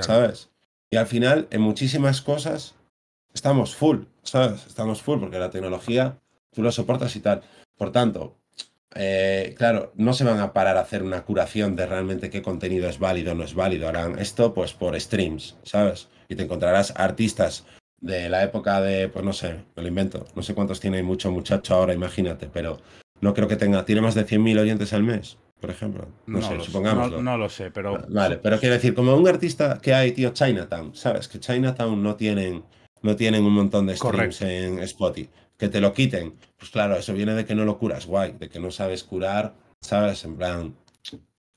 ¿sabes? Y al final, en muchísimas cosas, estamos full, ¿sabes? Estamos full porque la tecnología tú lo soportas y tal. Por tanto, eh, claro, no se van a parar a hacer una curación de realmente qué contenido es válido o no es válido. Harán esto pues por streams, ¿sabes? Y te encontrarás artistas de la época de, pues no sé, me lo invento, no sé cuántos tiene mucho muchacho ahora, imagínate, pero no creo que tenga, tiene más de 100.000 oyentes al mes, por ejemplo. No, sé, supongamos. No, lo sé, pero... Ah, vale, pero quiero decir, como un artista que hay, tío, Chinatown, ¿sabes? Que Chinatown no tienen, no tienen un montón de streams en Spotify que te lo quiten. Pues claro, eso viene de que no lo curas, guay, de que no sabes curar, ¿sabes? En plan,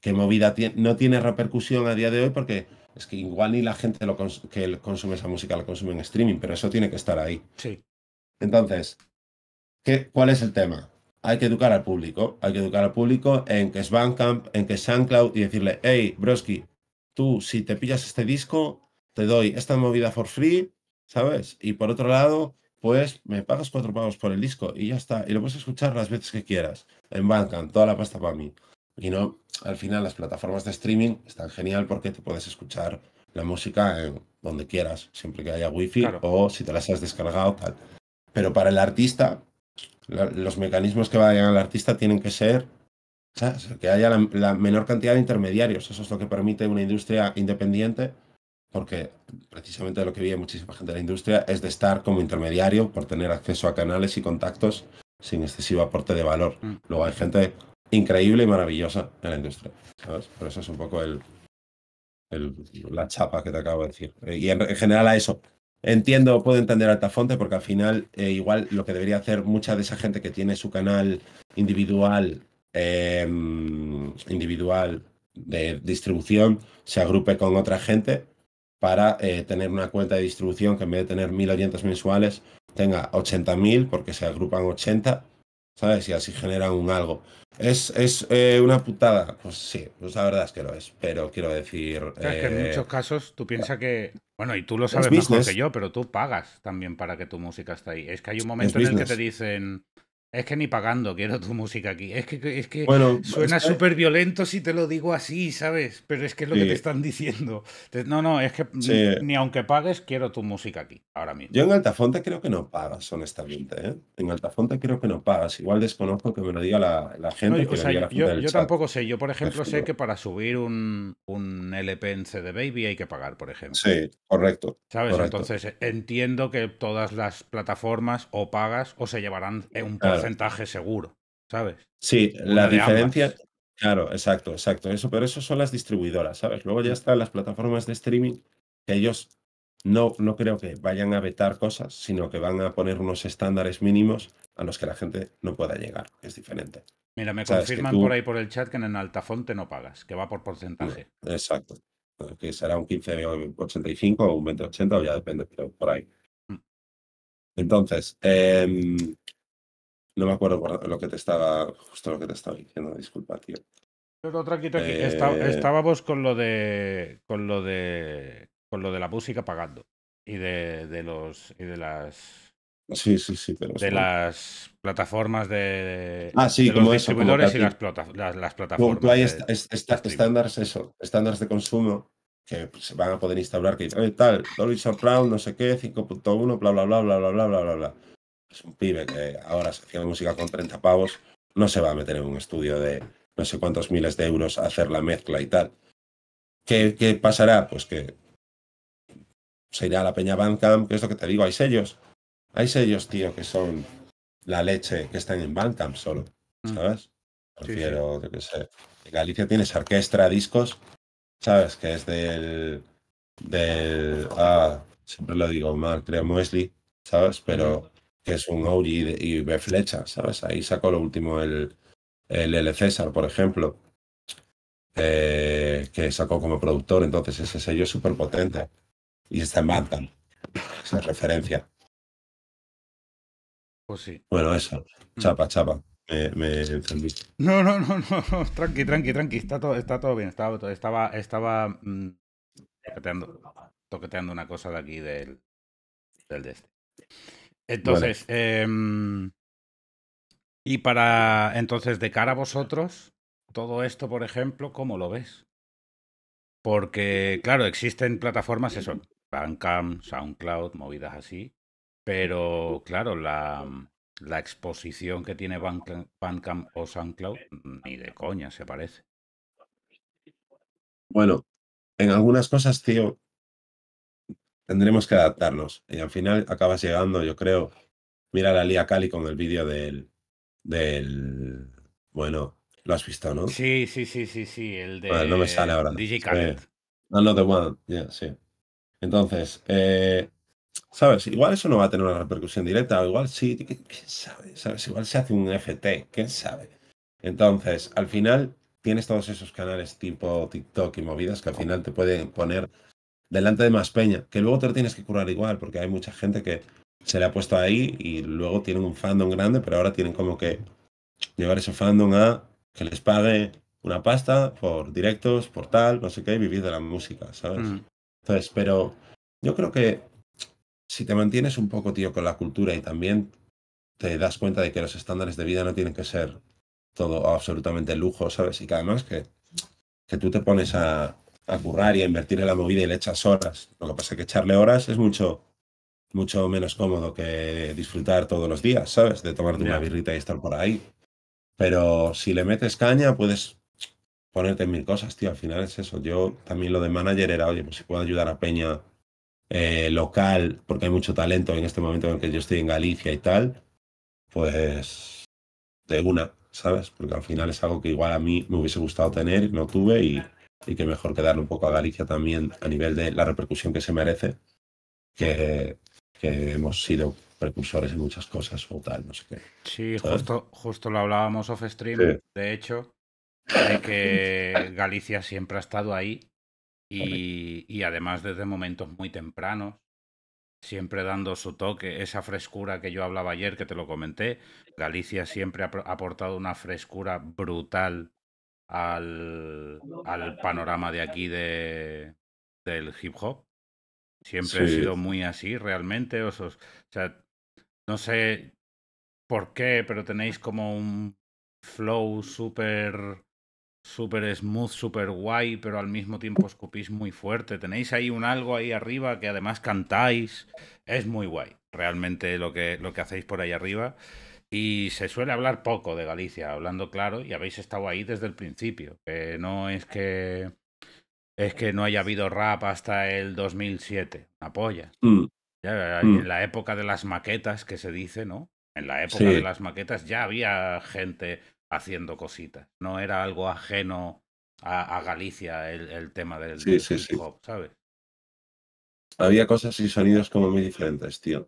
qué movida tiene, no tiene repercusión a día de hoy porque es que igual ni la gente lo que consume esa música la consume en streaming, pero eso tiene que estar ahí. Sí. Entonces, ¿qué, ¿cuál es el tema? Hay que educar al público, hay que educar al público en que es Bandcamp, en que es SoundCloud y decirle, hey, Broski, tú si te pillas este disco, te doy esta movida for free, ¿sabes? Y por otro lado, pues me pagas cuatro pagos por el disco y ya está. Y lo puedes escuchar las veces que quieras. En Bandcamp, toda la pasta para mí. Y no, al final las plataformas de streaming están genial porque te puedes escuchar la música en donde quieras, siempre que haya wifi o si te las has descargado, tal. Pero para el artista, los mecanismos que vayan al artista tienen que ser que haya la menor cantidad de intermediarios. Eso es lo que permite una industria independiente porque precisamente lo que veía muchísima gente de la industria es de estar como intermediario por tener acceso a canales y contactos sin excesivo aporte de valor. Mm. Luego hay gente increíble y maravillosa en la industria, ¿sabes? Pero eso es un poco el, la chapa que te acabo de decir. Eh, y en, general a eso. Entiendo, puedo entender Altafonte porque al final eh, igual lo que debería hacer mucha de esa gente que tiene su canal individual, em, individual de distribución, se agrupe con otra gente para eh, tener una cuenta de distribución que en vez de tener mil oyentes mensuales tenga 80.000 porque se agrupan 80, ¿sabes? Y así generan un algo. ¿Es, es eh, una putada? Pues sí, pues la verdad es que lo es, pero quiero decir... es que en eh, muchos casos tú piensas que... Bueno, y tú lo sabes mejor que yo, pero tú pagas también para que tu música esté ahí. Es que hay un momento en el que te dicen... Es que ni pagando quiero tu música aquí. Es que, es que suena súper violento si te lo digo así, ¿sabes? Pero es que es lo que te están <laughs> diciendo. No, no, es que ni, aunque pagues, quiero tu música aquí, ahora mismo. Yo en Altafonte creo que no pagas, honestamente. ¿eh? En Altafonte creo que no pagas. Igual desconozco que me lo diga la, gente. yo, tampoco sé. Yo, por ejemplo, sé que para subir un, un LP en CD Baby hay que pagar, por ejemplo. Sí, correcto. ¿Sabes? Entonces entiendo que todas las plataformas o pagas o se llevarán un poco ah, porcentaje seguro, ¿sabes? Sí, la diferencia. Claro, exacto, exacto. Eso, pero eso son las distribuidoras, ¿sabes? Luego ya mm. están las plataformas de streaming que ellos no, no creo que vayan a vetar cosas, sino que van a poner unos estándares mínimos a los que la gente no pueda llegar, es diferente. Mira, me confirman por ahí por el chat que en Altafonte no pagas, que va por porcentaje. Mm, exacto. Pues que será un 15,85 o un 20,80 o ya depende, pero por ahí. Mm. Entonces, em, no me acuerdo lo que te estaba, justo lo que te estaba diciendo, disculpa, tío. Pero tranquilo, aquí eh, estábamos con lo de. con lo de. con lo de la música pagando. Y de, los. y de las. Sí, sí, sí. Pero de las plataformas de. Ah, sí, como y las, plataformas. hay estándares, eso, estándares de consumo que se van a poder instaurar, que tal, Dolby Surround, no sé qué, 5.1, bla, bla, bla, bla, bla, bla, bla, bla, bla es un pibe que ahora se hacía música con 30 pavos, no se va a meter en un estudio de no sé cuántos miles de euros a hacer la mezcla y tal. ¿Qué, qué pasará? Pues que se irá a la Peña Bandcamp, que es lo que te digo, hay sellos. Hay sellos, tío, que son la leche que están en Bandcamp solo, mm. ¿sabes? Prefiero, qué sé. En Galicia tienes orquestra, discos, ¿sabes? Que es del. del. Ah, siempre lo digo mal, creo, Muesli, ¿sabes? Pero que es un OG y ve Flecha, ¿sabes? Ahí sacó lo último el, el L. César, por ejemplo, eh, que sacó como productor, entonces ese sello es súper potente y está en Bantam, esa referencia. Pues sí. Bueno, eso, mm. chapa, chapa. Me, encendí no, no, no, no, tranqui, tranqui, tranqui, está todo, bien, estaba, estaba, mm, toqueteando, una cosa de aquí del, del de este. Entonces, em, y para, entonces, de cara a vosotros, todo esto, por ejemplo, ¿cómo lo ves? Porque, claro, existen plataformas, eso, Bandcamp, SoundCloud, movidas así, pero, claro, la, mm, la exposición que tiene Bandcamp, o SoundCloud, mm, ni de coña se parece. Bueno, en algunas cosas, tío, tendremos que adaptarnos. Y al final acabas llegando, yo creo, mira la Lía Cali con el vídeo del, del, bueno, lo has visto, ¿no? Sí, sí, sí, sí, sí, el de no me sale ahora. DJ another one, sí. Entonces, eh, ¿sabes? Igual eso no va a tener una repercusión directa, igual sí, ¿quién sabe? ¿Sabes? Igual se hace un FT, ¿quién sabe? Entonces, al final tienes todos esos canales tipo TikTok y movidas que al final te pueden poner delante de más peña, que luego te lo tienes que curar igual, porque hay mucha gente que se le ha puesto ahí y luego tienen un fandom grande, pero ahora tienen como que llevar ese fandom a que les pague una pasta por directos, por tal, no sé qué, vivir de la música, ¿sabes? Mm. Entonces, pero yo creo que si te mantienes un poco, tío, con la cultura y también te das cuenta de que los estándares de vida no tienen que ser todo absolutamente lujo, ¿sabes? Y que además que, que tú te pones a, a currar y a invertir en la movida y le echas horas. Lo que pasa es que echarle horas es mucho, mucho menos cómodo que disfrutar todos los días, ¿sabes? De tomarte una birrita y estar por ahí. Pero si le metes caña, puedes ponerte en mil cosas, tío. Al final es eso. Yo también lo de manager era, oye, pues si puedo ayudar a Peña eh, local, porque hay mucho talento en este momento en el que yo estoy en Galicia y tal, pues de una, ¿sabes? Porque al final es algo que igual a mí me hubiese gustado tener, no tuve y y que mejor que darle un poco a Galicia también a nivel de la repercusión que se merece, que, hemos sido precursores en muchas cosas o tal, no sé qué. Sí, justo, justo lo hablábamos off stream, de hecho, de que Galicia siempre ha estado ahí y, y además desde momentos muy tempranos siempre dando su toque, esa frescura que yo hablaba ayer, que te lo comenté. Galicia siempre ha aportado una frescura brutal al, al panorama de aquí de, del hip hop. Siempre he sido muy así, realmente. Os, no sé por qué, pero tenéis como un flow súper super smooth, súper guay, pero al mismo tiempo escupís muy fuerte. Tenéis ahí un algo ahí arriba que además cantáis. Es muy guay, realmente lo que, lo que hacéis por ahí arriba. Y se suele hablar poco de Galicia, hablando claro, y habéis estado ahí desde el principio. Que no es que es que no haya habido rap hasta el 2007, apoya mm. mm. en la época de las maquetas que se dice, ¿no? En la época de las maquetas ya había gente haciendo cositas. No era algo ajeno a, Galicia el, tema del, hip hop, ¿sabes? Había cosas y sonidos como muy diferentes, tío.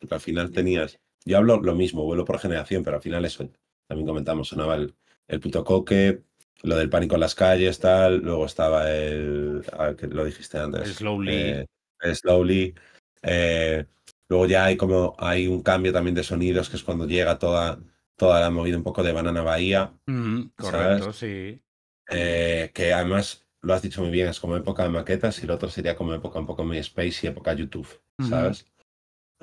Porque al final tenías yo hablo lo mismo, vuelo por generación, pero al final eso, también comentamos, sonaba el, el puto coque, lo del pánico en las calles, tal, luego estaba el, ah, que lo dijiste antes. Slowly. Eh, slowly. Eh, luego ya hay como, hay un cambio también de sonidos, que es cuando llega toda, toda la movida un poco de Banana Bahía. Mm, correcto, sí. Eh, que además lo has dicho muy bien, es como época de maquetas y el otro sería como época un poco MySpace y época YouTube, ¿sabes?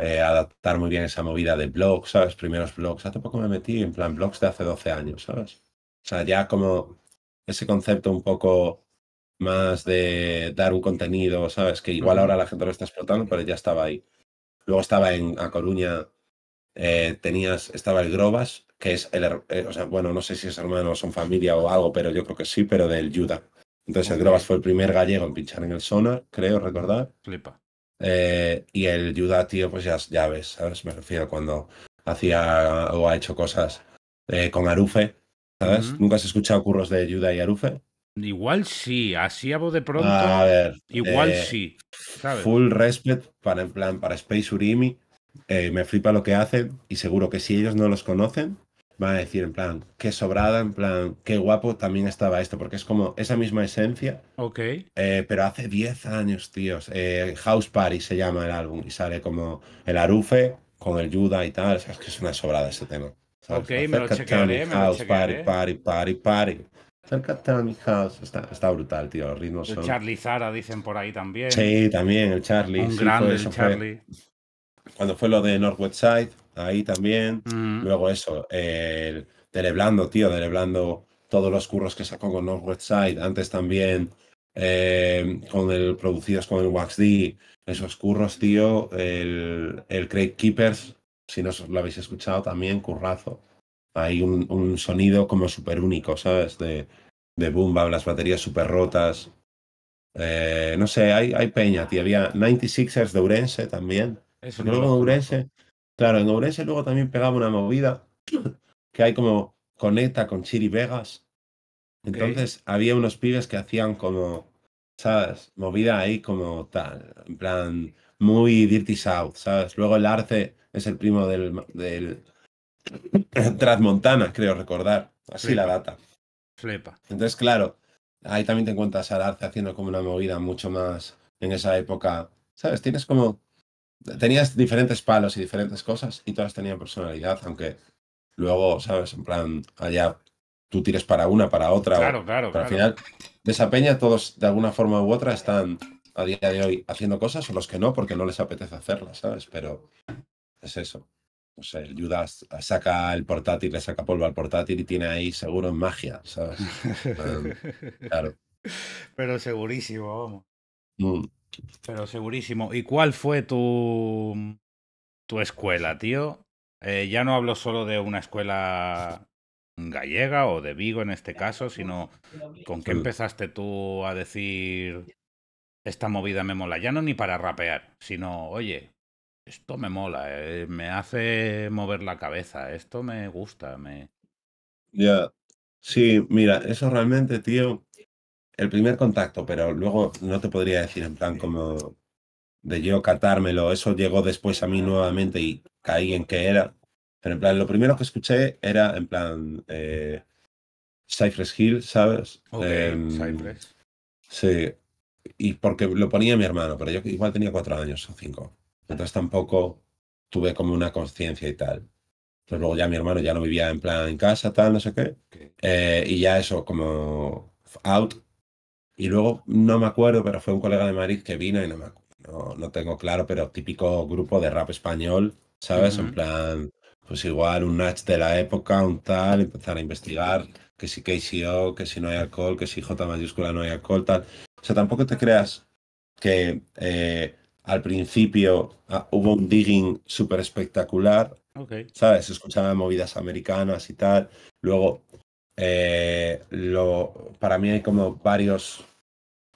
Eh, adaptar muy bien esa movida de blogs, ¿sabes? Primeros blogs. Hace poco me metí en plan blogs de hace 12 años, ¿sabes? O sea, ya como ese concepto un poco más de dar un contenido, ¿sabes? Que igual ahora la gente lo está explotando, pero ya estaba ahí. Luego estaba en A Coruña, eh, tenías, estaba el Grobas, que es el, eh, o sea, bueno, no sé si es hermano, o son familia o algo, pero yo creo que sí, pero del Yuda. Entonces el Grobas fue el primer gallego en pinchar en el Sonar, creo recordar. Flipa. Eh, y el Yuda, tío, pues ya, ya, ves, ¿sabes? Me refiero cuando hacía o ha hecho cosas eh, con Arufe, ¿sabes? ¿Nunca has escuchado curros de Yuda y Arufe? Igual sí, así hago de pronto. A ver, igual eh, sí. Full respect para plan para Space Urimi. me flipa lo que hacen y seguro que si ellos no los conocen, va a decir en plan, qué sobrada, en plan, qué guapo también estaba esto, porque es como esa misma esencia. Ok. Eh, pero hace 10 años, tíos. Eh, House Party se llama el álbum y sale como el Arufe con el Yuda y tal. O es que es una sobrada ese tema. Ok, me lo chequearé, me House, Party, party, party, party. House. Está, está, brutal, tío. Los ritmos el Charlie Zara, dicen por ahí también. Sí, también, el Charlie. Un grande el Charlie. Cuando fue lo de Northwest Side, ahí también. Mm. Luego eso, el Teleblando, tío, Teleblando, todos los curros que sacó con Northwest Side, antes también eh, con el producidos con el Wax D, esos curros, tío, el, Craig Keepers, si no lo habéis escuchado también, currazo. Hay un, sonido como súper único, ¿sabes? De, de las baterías súper rotas. Eh, no sé, hay, peña, tío. Había 96ers de Urense también. Luego Claro, en Ourense luego también pegaba una movida <coughs> que hay como conecta con Chiri Vegas. Entonces había unos pibes que hacían como, ¿sabes? Movida ahí como tal, en plan muy Dirty South, ¿sabes? Luego el Arce es el primo del, del <coughs> Transmontana, creo recordar. Así la data. Flepa. Entonces, claro, ahí también te encuentras al Arce haciendo como una movida mucho más en esa época. ¿Sabes? Tienes como tenías diferentes palos y diferentes cosas y todas tenían personalidad, aunque luego, ¿sabes? En plan, allá tú tires para una, para otra. Claro, claro. Pero al final, de todos de alguna forma u otra están a día de hoy haciendo cosas o los que no, porque no les apetece hacerlas, ¿sabes? Pero es eso. O sea, el Judas saca el portátil, le saca polvo al portátil y tiene ahí seguro en magia, ¿sabes? <laughs> claro. Pero segurísimo, vamos. Mm. Pero segurísimo. ¿Y cuál fue tu, tu escuela, tío? Eh, ya no hablo solo de una escuela gallega o de Vigo en este caso, sino con qué empezaste tú a decir esta movida me mola. Ya no ni para rapear, sino, oye, esto me mola, eh, me hace mover la cabeza, esto me gusta, me... Ya, sí, mira, eso realmente, tío, el primer contacto, pero luego no te podría decir en plan como de yo catármelo, eso llegó después a mí nuevamente y caí en qué era. Pero en plan, lo primero que escuché era en plan eh, Cypress Hill, ¿sabes? Em, Cypress. Sí, y porque lo ponía mi hermano, pero yo igual tenía cuatro años o cinco. Entonces tampoco tuve como una conciencia y tal. Pero luego ya mi hermano ya no vivía en plan en casa, tal, no sé qué. Eh, y ya eso, como out, y luego, no me acuerdo, pero fue un colega de Madrid que vino y no me No, tengo claro, pero típico grupo de rap español, ¿sabes? En plan, pues igual un Natch de la época, un tal, empezar a investigar que si KCO, que si no hay alcohol, que si J mayúscula no hay alcohol, tal. O sea, tampoco te creas que eh, al principio ah, hubo un digging súper espectacular, ¿sabes? Se escuchaban movidas americanas y tal. Luego, eh, lo, para mí hay como varios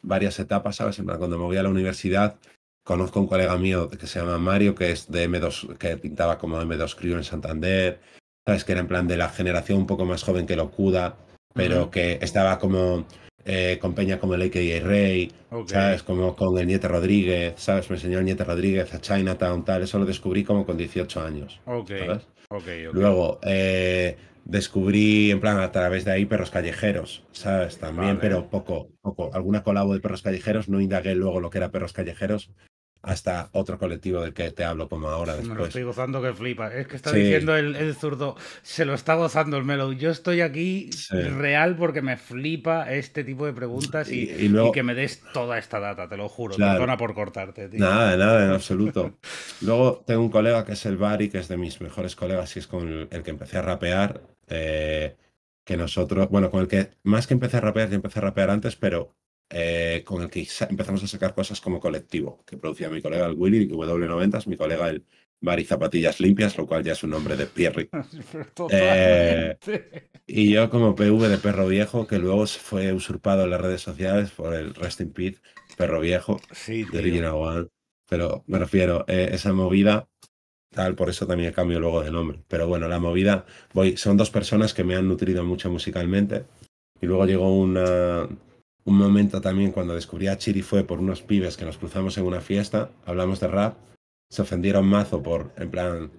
varias etapas, ¿sabes? En plan, cuando me voy a la universidad, conozco a un colega mío que se llama Mario, que es de M2, que pintaba como M2 Crew en Santander, ¿sabes? Que era en plan de la generación un poco más joven que Locuda, pero que estaba como eh, con Peña como el AKA Rey, ¿sabes? Como con el Nieto Rodríguez, ¿sabes? Me enseñó el Nieto Rodríguez a Chinatown, tal. Eso lo descubrí como con 18 años. Luego, eh, descubrí en plan a través de ahí perros callejeros, ¿sabes? También, pero poco, poco. Alguna colabo de perros callejeros, no indagué luego lo que era perros callejeros hasta otro colectivo del que te hablo como ahora después. Me lo estoy gozando que flipa. Es que está diciendo el, zurdo, se lo está gozando el Melo. Yo estoy aquí real porque me flipa este tipo de preguntas y, que me des toda esta data, te lo juro. la Perdona por cortarte, Nada, nada, en absoluto. <laughs> luego tengo un colega que es el Bari, que es de mis mejores colegas y es con el que empecé a rapear eh, que nosotros, bueno, con el que más que empecé a rapear, yo empecé a rapear antes, pero eh, con el que empezamos a sacar cosas como colectivo, que producía mi colega el Willy, W90, mi colega el Bar Zapatillas Limpias, lo cual ya es un nombre de Pierry. <laughs> Eh, y yo como PV de Perro Viejo, que luego fue usurpado en las redes sociales por el Rest in Perro Viejo, sí, de Original Pero me refiero, a esa movida por eso también cambio luego de nombre. Pero bueno, la movida, voy, son dos personas que me han nutrido mucho musicalmente. Y luego llegó una, un momento también cuando descubrí a Chiri fue por unos pibes que nos cruzamos en una fiesta, hablamos de rap, se ofendieron mazo por, en plan,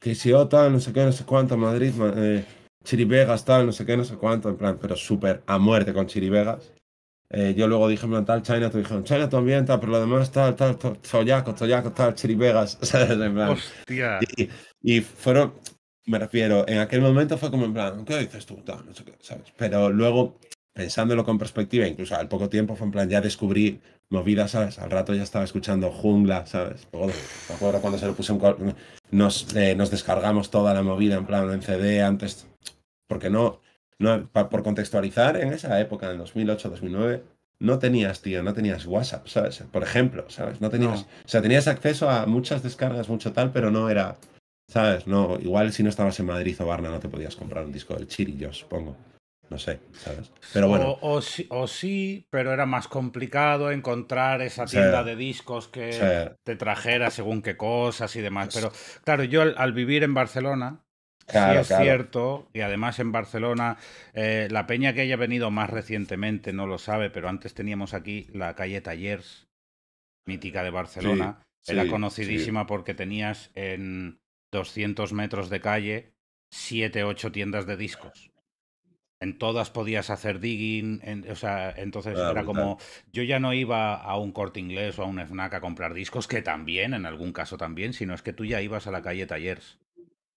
que si yo tal, no sé qué, no sé cuánto, Madrid, eh, Chiri Vegas, tal, no sé qué, no sé cuánto, en plan, pero súper a muerte con Chiri Vegas. Eh, yo luego dije, en tal China, tú dijeron, China también, tal, pero lo demás, tal, tal, Toyaco, Toyaco, tal, Chirivegas, <laughs> ¿sabes? En plan. Hostia. Y, y, fueron, me refiero, en aquel momento fue como en plan, ¿qué dices tú? Pero luego, pensándolo con perspectiva, incluso al poco tiempo, fue en plan, ya descubrí movidas, ¿sabes? Al rato ya estaba escuchando Jungla, ¿sabes? me acuerdo cuando se lo puse un. Nos, eh, nos descargamos toda la movida, en plan, en CD, antes. Porque no no, por contextualizar, en esa época, en 2008, 2009, no tenías, tío, no tenías WhatsApp, ¿sabes? Por ejemplo, ¿sabes? No tenías, o sea, tenías acceso a muchas descargas, mucho tal, pero no era, ¿sabes? No, igual si no estabas en Madrid o Barna no te podías comprar un disco del Chiri, yo supongo. No sé, ¿sabes? Pero bueno. O, sí, pero era más complicado encontrar esa tienda de discos que te trajera según qué cosas y demás. Pero claro, yo al vivir en Barcelona, es cierto, y además en Barcelona, eh, la peña que haya venido más recientemente no lo sabe, pero antes teníamos aquí la calle Tallers, mítica de Barcelona. Era conocidísima porque tenías en 200 metros de calle 7, 8 tiendas de discos en todas podías hacer digging, o sea, entonces ah, era como, yo ya no iba a un corte inglés o a un FNAC a comprar discos, que también, en algún caso también, sino es que tú ya ibas a la calle Tallers.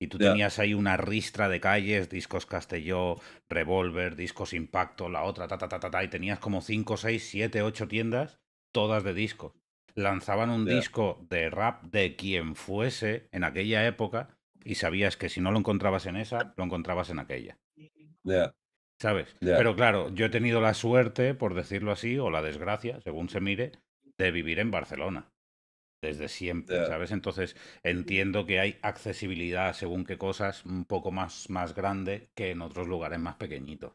Y tú tenías ahí una ristra de calles, discos Castelló, Revolver, discos Impacto, la otra, ta, ta, ta, ta, y tenías como 5, 6, 7, 8 tiendas, todas de discos. Lanzaban un disco de rap de quien fuese en aquella época y sabías que si no lo encontrabas en esa, lo encontrabas en aquella. ¿Sabes? Pero claro, yo he tenido la suerte, por decirlo así, o la desgracia, según se mire, de vivir en Barcelona desde siempre, ¿sabes? Entonces entiendo que hay accesibilidad según qué cosas un poco más, más grande que en otros lugares más pequeñitos.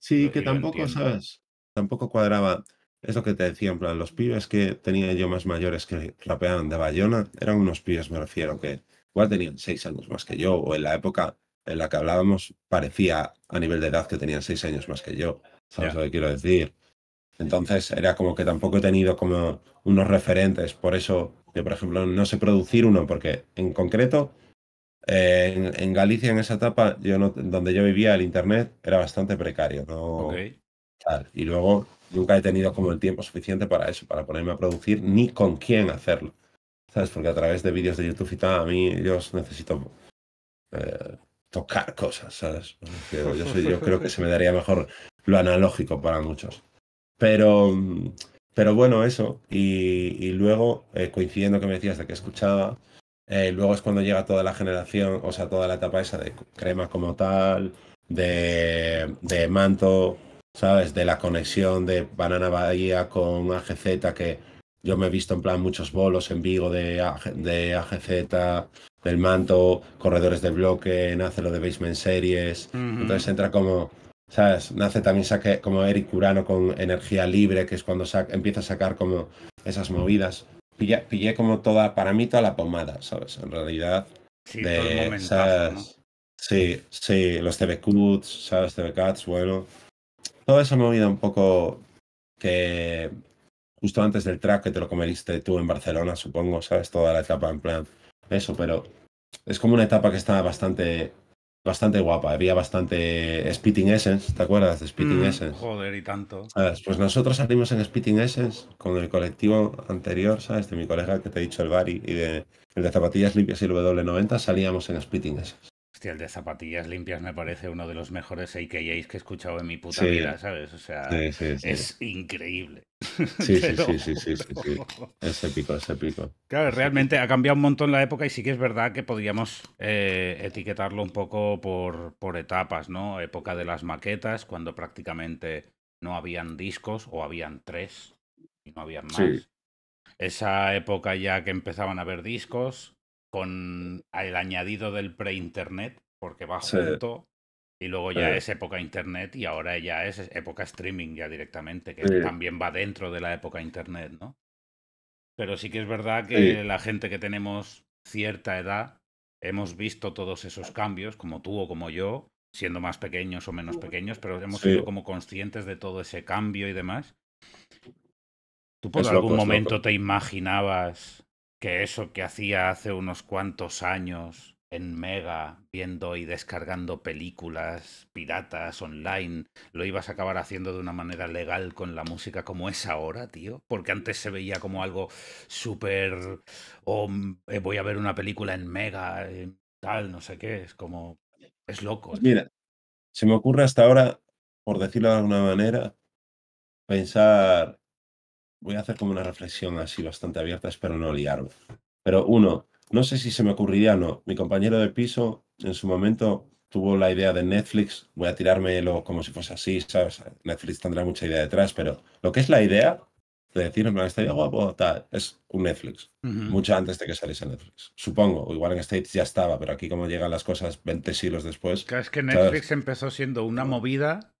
Sí, que tampoco, ¿sabes? Tampoco cuadraba. Es lo que te decía, en plan, los pibes que tenía yo más mayores que rapeaban de Bayona eran unos pibes, me refiero, que igual tenían seis años más que yo, o en la época en la que hablábamos parecía a nivel de edad que tenían seis años más que yo. ¿Sabes lo que quiero decir? Entonces era como que tampoco he tenido como unos referentes, por eso yo, por ejemplo, no sé producir uno, porque en concreto eh, en, Galicia en esa etapa, yo no, donde yo vivía, el internet era bastante precario. Y luego nunca he tenido como el tiempo suficiente para eso, para ponerme a producir ni con quién hacerlo. ¿Sabes? Porque a través de vídeos de YouTube y tal, a mí yo necesito eh, tocar cosas, ¿sabes? yo creo que se me daría mejor lo analógico para muchos. Pero, pero bueno, eso. Y, y luego, eh, con coincidiendo que me decías de que escuchaba, eh, luego es cuando llega toda la generación, o sea, toda la etapa esa de crema como tal, de, de manto, ¿sabes? De la conexión de Banana Bahía con AGZ, que yo me he visto en plan muchos bolos en Vigo de, de AGZ, del manto, corredores de bloque, en de Basement Series. Entonces entra como ¿Sabes? Nace también saque, como Eric Curano con energía libre, que es cuando empieza a sacar como esas movidas. Pillé, como toda, para mí toda la pomada, ¿sabes? En realidad. Sí, Sí, sí, los TV Cuts, ¿sabes? TV Cuts, bueno. Toda esa movida un poco que justo antes del track que te lo comeriste tú en Barcelona, supongo, ¿sabes? Toda la etapa en plan, eso, pero es como una etapa que está bastante bastante guapa. Había bastante Spitting Essence, ¿te acuerdas de Spitting mm, Essence? Joder, y tanto. Pues nosotros salimos en Spitting Essence con el colectivo anterior, ¿sabes? De mi colega que te he dicho, el Bari, y el de Zapatillas Limpias y el W90, salíamos en Spitting Essence. Hostia, el de zapatillas limpias me parece uno de los mejores AKAs que he escuchado en mi puta vida, ¿sabes? O sea, es increíble. <laughs> Sí, sí, sí, sí, sí, <laughs> Es épico, es épico. Claro, realmente ha cambiado un montón la época y sí que es verdad que podríamos eh, etiquetarlo un poco por, por etapas, ¿no? Época de las maquetas, cuando prácticamente no habían discos o habían tres y no habían más. Esa época ya que empezaban a haber discos, con el añadido del pre-internet, porque va junto. Y luego ya eh. es época internet y ahora ya es época streaming ya directamente, que también va dentro de la época internet, ¿no? Pero sí que es verdad que la gente que tenemos cierta edad hemos visto todos esos cambios, como tú o como yo, siendo más pequeños o menos pequeños, pero hemos sido como conscientes de todo ese cambio y demás. ¿Tú por algún momento te imaginabas que eso que hacía hace unos cuantos años en Mega, viendo y descargando películas piratas online, lo ibas a acabar haciendo de una manera legal con la música como es ahora, tío. Porque antes se veía como algo súper. O oh, mm, eh, voy a ver una película en Mega, eh, tal, no sé qué. Es como. Es loco. Pues mira, se me ocurre hasta ahora, por decirlo de alguna manera, pensar voy a hacer como una reflexión así bastante abierta, espero no liarme. Pero uno, no sé si se me ocurriría o no. Mi compañero de piso en su momento tuvo la idea de Netflix, voy a tirármelo como si fuese así, ¿sabes? Netflix tendrá mucha idea detrás, pero lo que es la idea de decir, en plan, esta guapo, tal, es un Netflix, mucho antes de que saliese Netflix. Supongo, o igual en States ya estaba, pero aquí como llegan las cosas 20 siglos después. es que Netflix empezó siendo una movida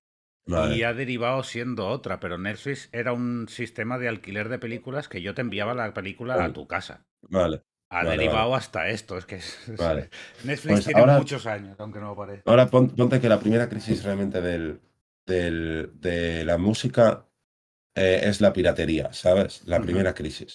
y ha derivado siendo otra, pero Netflix era un sistema de alquiler de películas que yo te enviaba la película a tu casa. Vale. Ha derivado hasta esto, es que <laughs> Netflix pues tiene muchos años, aunque no lo parezca. Ahora ponte que la primera crisis realmente del, del, de la música eh, es la piratería, ¿sabes? La primera crisis.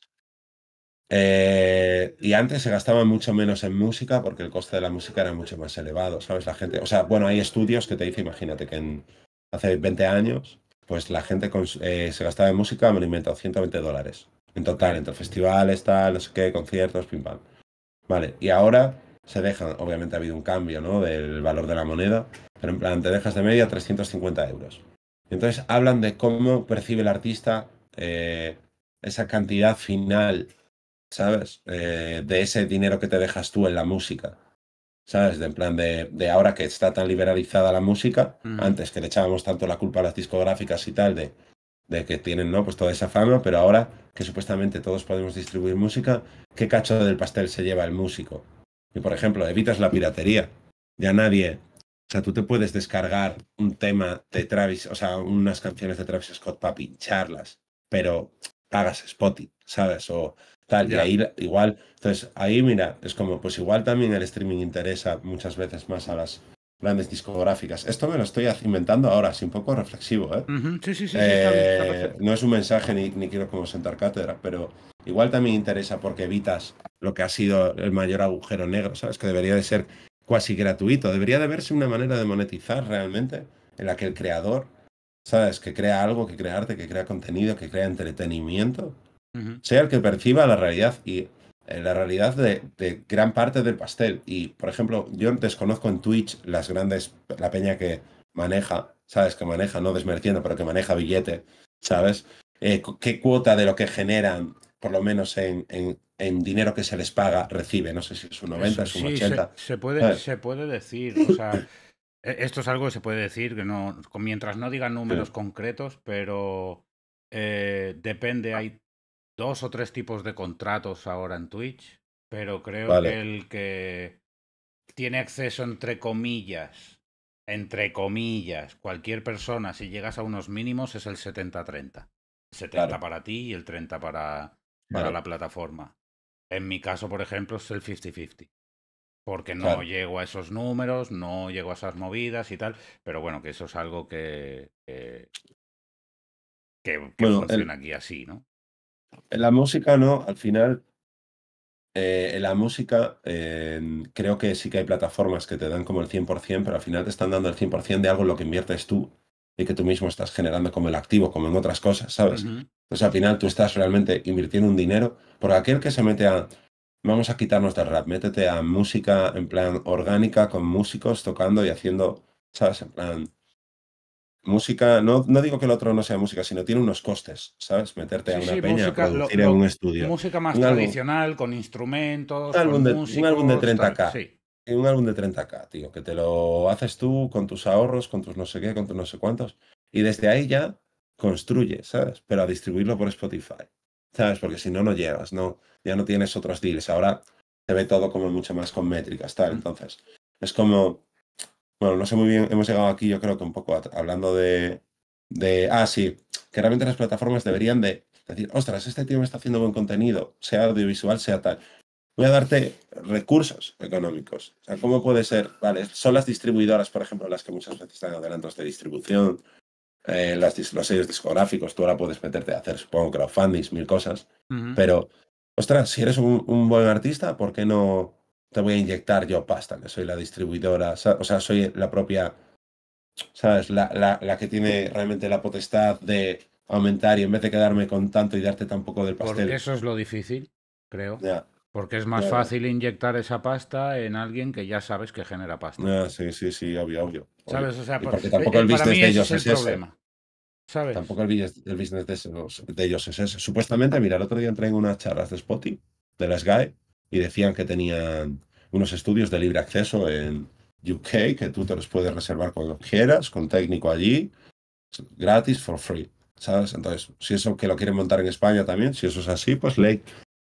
Eh, y antes se gastaba mucho menos en música porque el coste de la música era mucho más elevado, ¿sabes? La gente, o sea, bueno, hay estudios que te dicen, imagínate que en, hace 20 años, pues la gente eh, se gastaba en música, me lo 120 dólares. En total, entre festivales, tal, no sé qué, conciertos, pim pam. Vale, y ahora se dejan, obviamente ha habido un cambio, ¿no? Del valor de la moneda, pero en plan, te dejas de media 350 euros. Entonces hablan de cómo percibe el artista eh, esa cantidad final, ¿sabes? Eh, de ese dinero que te dejas tú en la música. ¿Sabes? De en plan de, de, ahora que está tan liberalizada la música, antes que le echábamos tanto la culpa a las discográficas y tal de, de que tienen, ¿no? Pues toda esa fama, pero ahora que supuestamente todos podemos distribuir música, ¿qué cacho del pastel se lleva el músico? Y por ejemplo, evitas la piratería. Ya nadie. O sea, tú te puedes descargar un tema de Travis, o sea, unas canciones de Travis Scott para pincharlas, pero pagas Spotify, ¿sabes? O y ahí igual, entonces ahí mira, es como, pues igual también el streaming interesa muchas veces más a las grandes discográficas. Esto me lo estoy inventando ahora, así un poco reflexivo, ¿eh? Sí, sí, sí. Eh, no es un mensaje ni, ni, quiero como sentar cátedra, pero igual también interesa porque evitas lo que ha sido el mayor agujero negro, ¿sabes? Que debería de ser cuasi gratuito, debería de verse una manera de monetizar realmente en la que el creador, ¿sabes? Que crea algo, que crea arte, que crea contenido, que crea entretenimiento, sea el que perciba la realidad y eh, la realidad de, gran parte del pastel. Y, por ejemplo, yo desconozco en Twitch las grandes, la peña que maneja, ¿sabes? Que maneja, no desmereciendo, pero que maneja billete, ¿sabes? Eh, ¿Qué cuota de lo que generan, por lo menos en, en dinero que se les paga recibe. No sé si es un 90, es un 80. Se, puede, se puede decir, o sea, e, esto es algo que se puede decir, que no, mientras no digan números concretos, pero eh, depende, hay dos o tres tipos de contratos ahora en Twitch, pero creo que el que tiene acceso entre comillas, entre comillas, cualquier persona, si llegas a unos mínimos, es el 70-30. 70 para ti y el 30 para, para la plataforma. En mi caso, por ejemplo, es el 50-50. Porque no llego a esos números, no llego a esas movidas y tal. Pero bueno, que eso es algo que, que, funciona aquí así, ¿no? En la música no, al final, eh, en la música em, creo que sí que hay plataformas que te dan como el 100%, pero al final te están dando el 100% de algo en lo que inviertes tú y que tú mismo estás generando como el activo, como en otras cosas, ¿sabes? Entonces al final tú estás realmente invirtiendo un dinero por aquel que se mete a, vamos a quitarnos del rap, métete a música en plan orgánica, con músicos tocando y haciendo, ¿sabes? En plan, música, no, no, digo que el otro no sea música, sino tiene unos costes, ¿sabes? Meterte a una peña, producir un estudio. Música más tradicional, con instrumentos, un álbum, de, 30K. Un álbum de 30K, tío, que te lo haces tú con tus ahorros, con tus no sé qué, con tus no sé cuántos. Y desde ahí ya construye ¿sabes? Pero a distribuirlo por Spotify, ¿sabes? Porque si no, no llegas, no, ya no tienes otros deals. Ahora se ve todo como mucho más con métricas, tal. Mm. Entonces, es como bueno, no sé muy bien, hemos llegado aquí yo creo que un poco hablando de, de, ah, sí, que realmente las plataformas deberían de decir, ostras, este tío me está haciendo buen contenido, sea audiovisual, sea tal. Voy a darte recursos económicos. O sea, ¿cómo puede ser? Vale, son las distribuidoras, por ejemplo, las que muchas veces están adelantos de distribución, eh, los sellos discográficos, tú ahora puedes meterte a hacer, supongo, crowdfunding, mil cosas. Pero, ostras, si eres un, buen artista, ¿por qué no te voy a inyectar yo pasta, que soy la distribuidora, o sea, soy la propia, ¿sabes? La, la, la que tiene realmente la potestad de aumentar y en vez de quedarme con tanto y darte tampoco del pastel. Porque eso es lo difícil, creo. Porque es más fácil inyectar esa pasta en alguien que ya sabes que genera pasta. Ah, sí, sí, sí, obvio, obvio. ¿Sabes? O sea, pues porque, tampoco eh, el business de ellos es, ese. Tampoco el business, el business de, ellos es ese. Supuestamente, mira, el otro día entré en unas charlas de Spotty, de las gai y decían que tenían unos estudios de libre acceso en UK, que tú te los puedes reservar cuando quieras, con técnico allí, gratis, for free. ¿Sabes? Entonces, si eso que lo quieren montar en España también, si eso es así, pues ley.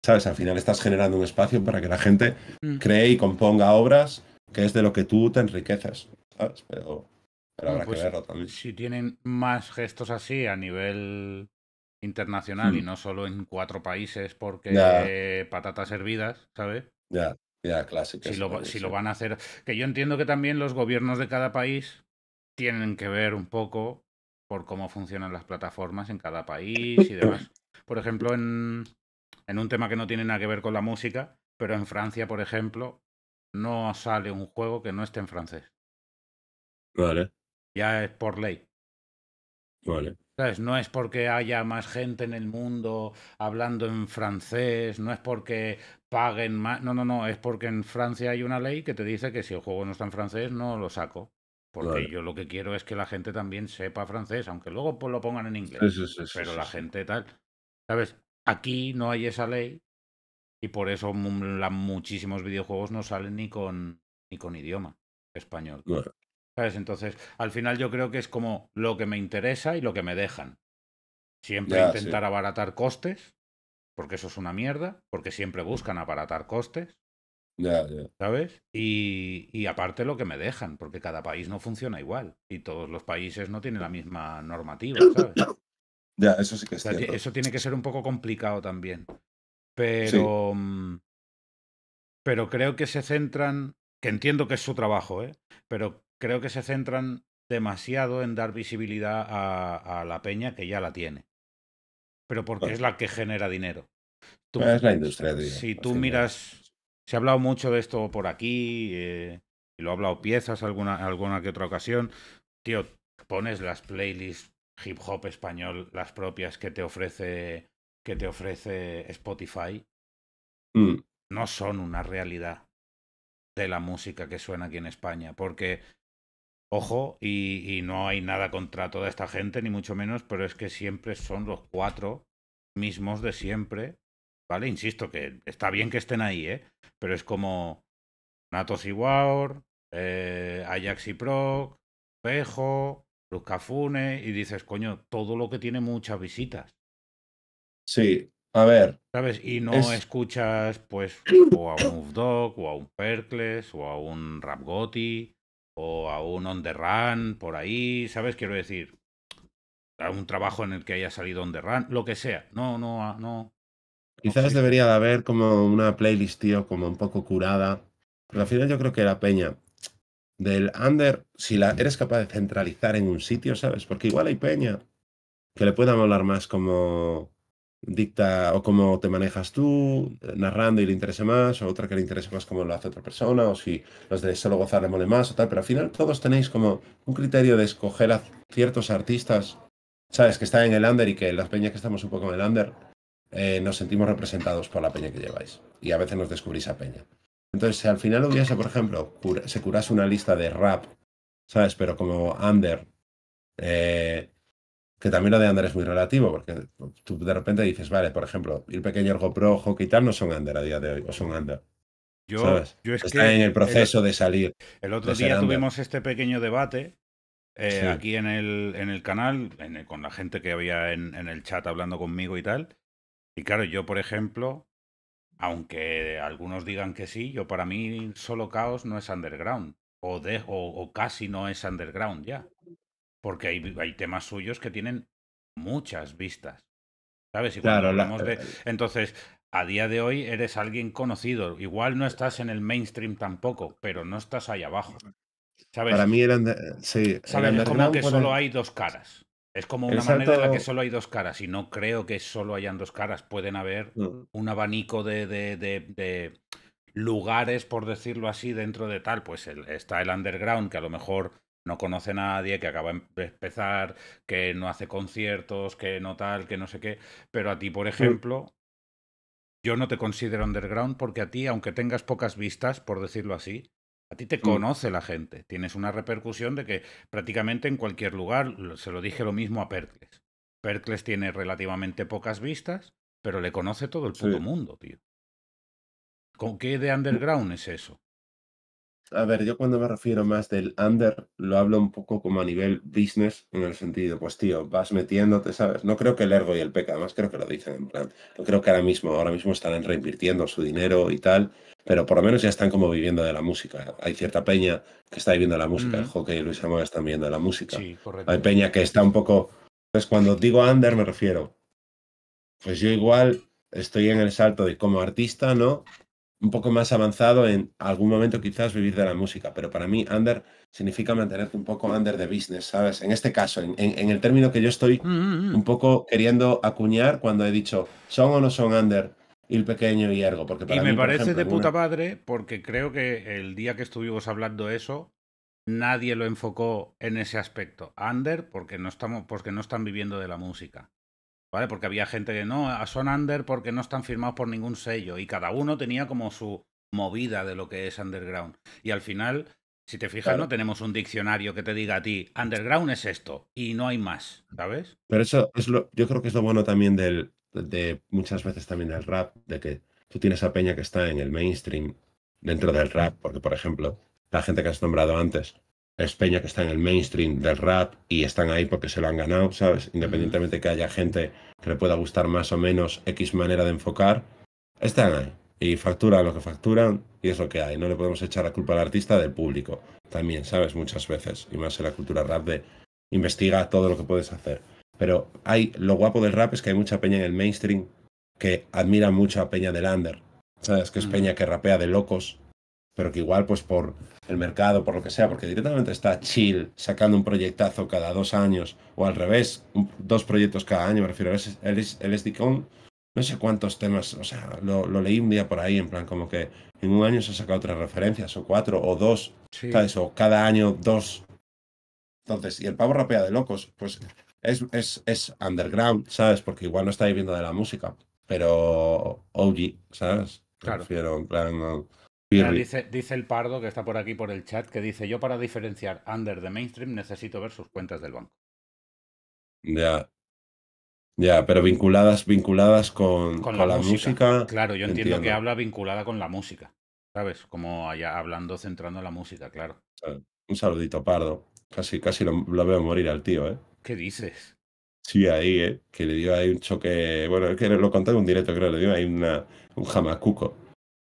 ¿Sabes? Al final estás generando un espacio para que la gente mm. cree y componga obras que es de lo que tú te enriqueces. ¿Sabes? Pero, habrá que pues verlo también. Si tienen más gestos así a nivel internacional y hmm. no solo en cuatro países porque patatas hervidas, ¿sabes? Ya, ya, clásico. Si, lo, van a hacer. Que yo entiendo que también los gobiernos de cada país tienen que ver un poco por cómo funcionan las plataformas en cada país y demás. Por ejemplo, en, en, un tema que no tiene nada que ver con la música, pero en Francia, por ejemplo, no sale un juego que no esté en francés. Vale. Ya es por ley. Vale. No es porque haya más gente en el mundo hablando en francés, no es porque paguen más, no, no, no, es porque en Francia hay una ley que te dice que si el juego no está en francés no lo saco. Porque yo lo que quiero es que la gente también sepa francés, aunque luego pues, lo pongan en inglés. pero la gente tal. ¿Sabes? Aquí no hay esa ley y por eso la, muchísimos videojuegos no salen ni con, ni con idioma español. ¿Sabes? Entonces, al final yo creo que es como lo que me interesa y lo que me dejan. Siempre intentar abaratar costes, porque eso es una mierda, porque siempre buscan abaratar costes. Ya, ya. ¿Sabes? Y, aparte lo que me dejan, porque cada país no funciona igual y todos los países no tienen la misma normativa, ¿sabes? <coughs> Ya, eso sí que Eso tiene que ser un poco complicado también. Pero. Mm, pero creo que se centran. Que entiendo que es su trabajo, ¿eh? Pero creo que se centran demasiado en dar visibilidad a, la peña que ya la tiene. Pero porque es la que genera dinero. es la industria. Tío, si tú miras, se ha hablado mucho de esto por aquí, eh, y lo ha hablado piezas alguna, alguna que otra ocasión. Tío, pones las playlists hip hop español, las propias que te ofrece, que te ofrece Spotify, mm. no son una realidad de la música que suena aquí en España, porque Ojo, y, no hay nada contra toda esta gente, ni mucho menos, pero es que siempre son los cuatro mismos de siempre, ¿vale? Insisto que está bien que estén ahí, ¿eh? Pero es como Natos y eh, Ajax y Proc, Pejo, Luz y dices, coño, todo lo que tiene muchas visitas. Sí, a ver. ¿Sabes? Y no escuchas, pues, o a un Dog, o a un Percles, o a un Rapgoti o a un on the run por ahí, ¿sabes? Quiero decir, a un trabajo en el que haya salido on the run, lo que sea. No, no, ah, no. Quizás debería de haber como una playlist, tío, como un poco curada. Pero al final yo creo que la peña del under, si la eres capaz de centralizar en un sitio, ¿sabes? Porque igual hay peña que le puedan hablar más como dicta o cómo te manejas tú, eh, narrando y le interese más, o otra que le interese más cómo lo hace otra persona, o si los de solo gozar le mole más, o tal, pero al final todos tenéis como un criterio de escoger a ciertos artistas, sabes, que están en el under y que las peñas que estamos un poco en el under, eh, nos sentimos representados por la peña que lleváis, y a veces nos descubrís a peña. Entonces, si al final hubiese, por ejemplo, se curase una lista de rap, ¿sabes? Pero como under, eh, que también lo de under es muy relativo, porque tú de repente dices, vale, por ejemplo, el pequeño, GoPro, hockey y tal, no son Ander a día de hoy, o son Ander. Yo, estoy en el proceso de salir. El otro día tuvimos este pequeño debate eh, aquí en el, en el canal, con la gente que había en, el chat hablando conmigo y tal. Y claro, yo, por ejemplo, aunque algunos digan que sí, yo para mí solo caos no es underground. O, o, casi no es underground ya porque hay, temas suyos que tienen muchas vistas. ¿Sabes? Y hablamos de... Eh, entonces, a día de hoy eres alguien conocido. Igual no estás en el mainstream tampoco, pero no estás ahí abajo. ¿Sabes? Para mí eran eh, es como que solo hay dos caras. Es como una manera en la que solo hay dos caras. Y no creo que solo hayan dos caras. Pueden haber mm. un abanico de, lugares, por decirlo así, dentro de tal. Pues está el underground, que a lo mejor no conoce a nadie, que acaba de empezar, que no hace conciertos, que no tal, que no sé qué. Pero a ti, por ejemplo, yo no te considero underground porque a ti, aunque tengas pocas vistas, por decirlo así, a ti te mm. conoce la gente. Tienes una repercusión de que prácticamente en cualquier lugar, se lo dije lo mismo a Percles. Percles tiene relativamente pocas vistas, pero le conoce todo el mundo, tío. ¿Con qué de mm. underground es eso? A ver, yo cuando me refiero más del under, lo hablo un poco como a nivel business, en el sentido, pues tío, vas metiéndote, ¿sabes? No creo que el Ergo y el PECA, además creo que lo dicen en plan. No creo que ahora mismo, ahora mismo están reinvirtiendo su dinero y tal, pero por lo menos ya están como viviendo de la música. Hay cierta peña que está viviendo de la música, el mm. hockey y Luis Amor están viviendo de la música. Sí, correcto. Hay peña que está un poco. Entonces, pues, cuando digo under, me refiero. Pues yo igual estoy en el salto de como artista, ¿no? un poco más avanzado en algún momento quizás vivir de la música, pero para mí under significa mantenerte un poco under the business, ¿sabes? En este caso, en, el término que yo estoy mm, mm, mm. un poco queriendo acuñar cuando he dicho son o no son under y el pequeño y ergo. Porque para y me parece de puta madre porque creo que el día que estuvimos hablando eso, nadie lo enfocó en ese aspecto. Under porque no, estamos, porque no están viviendo de la música. ¿vale? Porque había gente que no, Son Under porque no están firmados por ningún sello y cada uno tenía como su movida de lo que es underground. Y al final, si te fijas, no tenemos un diccionario que te diga a ti, underground es esto y no hay más, ¿sabes? Pero eso es lo, yo creo que es lo bueno también del, de muchas veces también del rap, de que tú tienes a Peña que está en el mainstream dentro del rap, porque por ejemplo, la gente que has nombrado antes, es peña que está en el mainstream del rap y están ahí porque se lo han ganado, ¿sabes? Independientemente que haya gente que le pueda gustar más o menos X manera de enfocar, están ahí. Y facturan lo que facturan y es lo que hay. No le podemos echar la culpa al artista del público. También, ¿sabes? Muchas veces. Y más en la cultura rap de investiga todo lo que puedes hacer. Pero hay lo guapo del rap es que hay mucha peña en el mainstream que admira mucho a peña del Lander, ¿Sabes? Que es peña que rapea de locos pero que igual pues por el mercado, por lo que sea, porque directamente está chill sacando un proyectazo cada dos años o al revés, dos proyectos cada año, me refiero, el, el SDCON, no sé cuántos temas, o sea, lo, lo, leí un día por ahí, en plan como que en un año se ha sacado tres referencias o cuatro o dos, ¿sabes? O cada año dos. Entonces, y el pavo rapea de locos, pues es, es, es underground, ¿sabes? Porque igual no está viviendo de la música, pero OG, ¿sabes? Claro dice, dice, el Pardo, que está por aquí por el chat, que dice, yo para diferenciar under de mainstream necesito ver sus cuentas del banco. Ya. Ya, pero vinculadas, vinculadas con, con, la, música. Claro, yo entiendo, que habla vinculada con la música. ¿Sabes? Como allá hablando, centrando la música, claro. Ah, un saludito, Pardo. Casi, casi lo, veo morir al tío, ¿eh? ¿Qué dices? Sí, ahí, ¿eh? Que le dio ahí un choque. Bueno, es que lo conté en un directo, creo, le dio ahí una, un jamacuco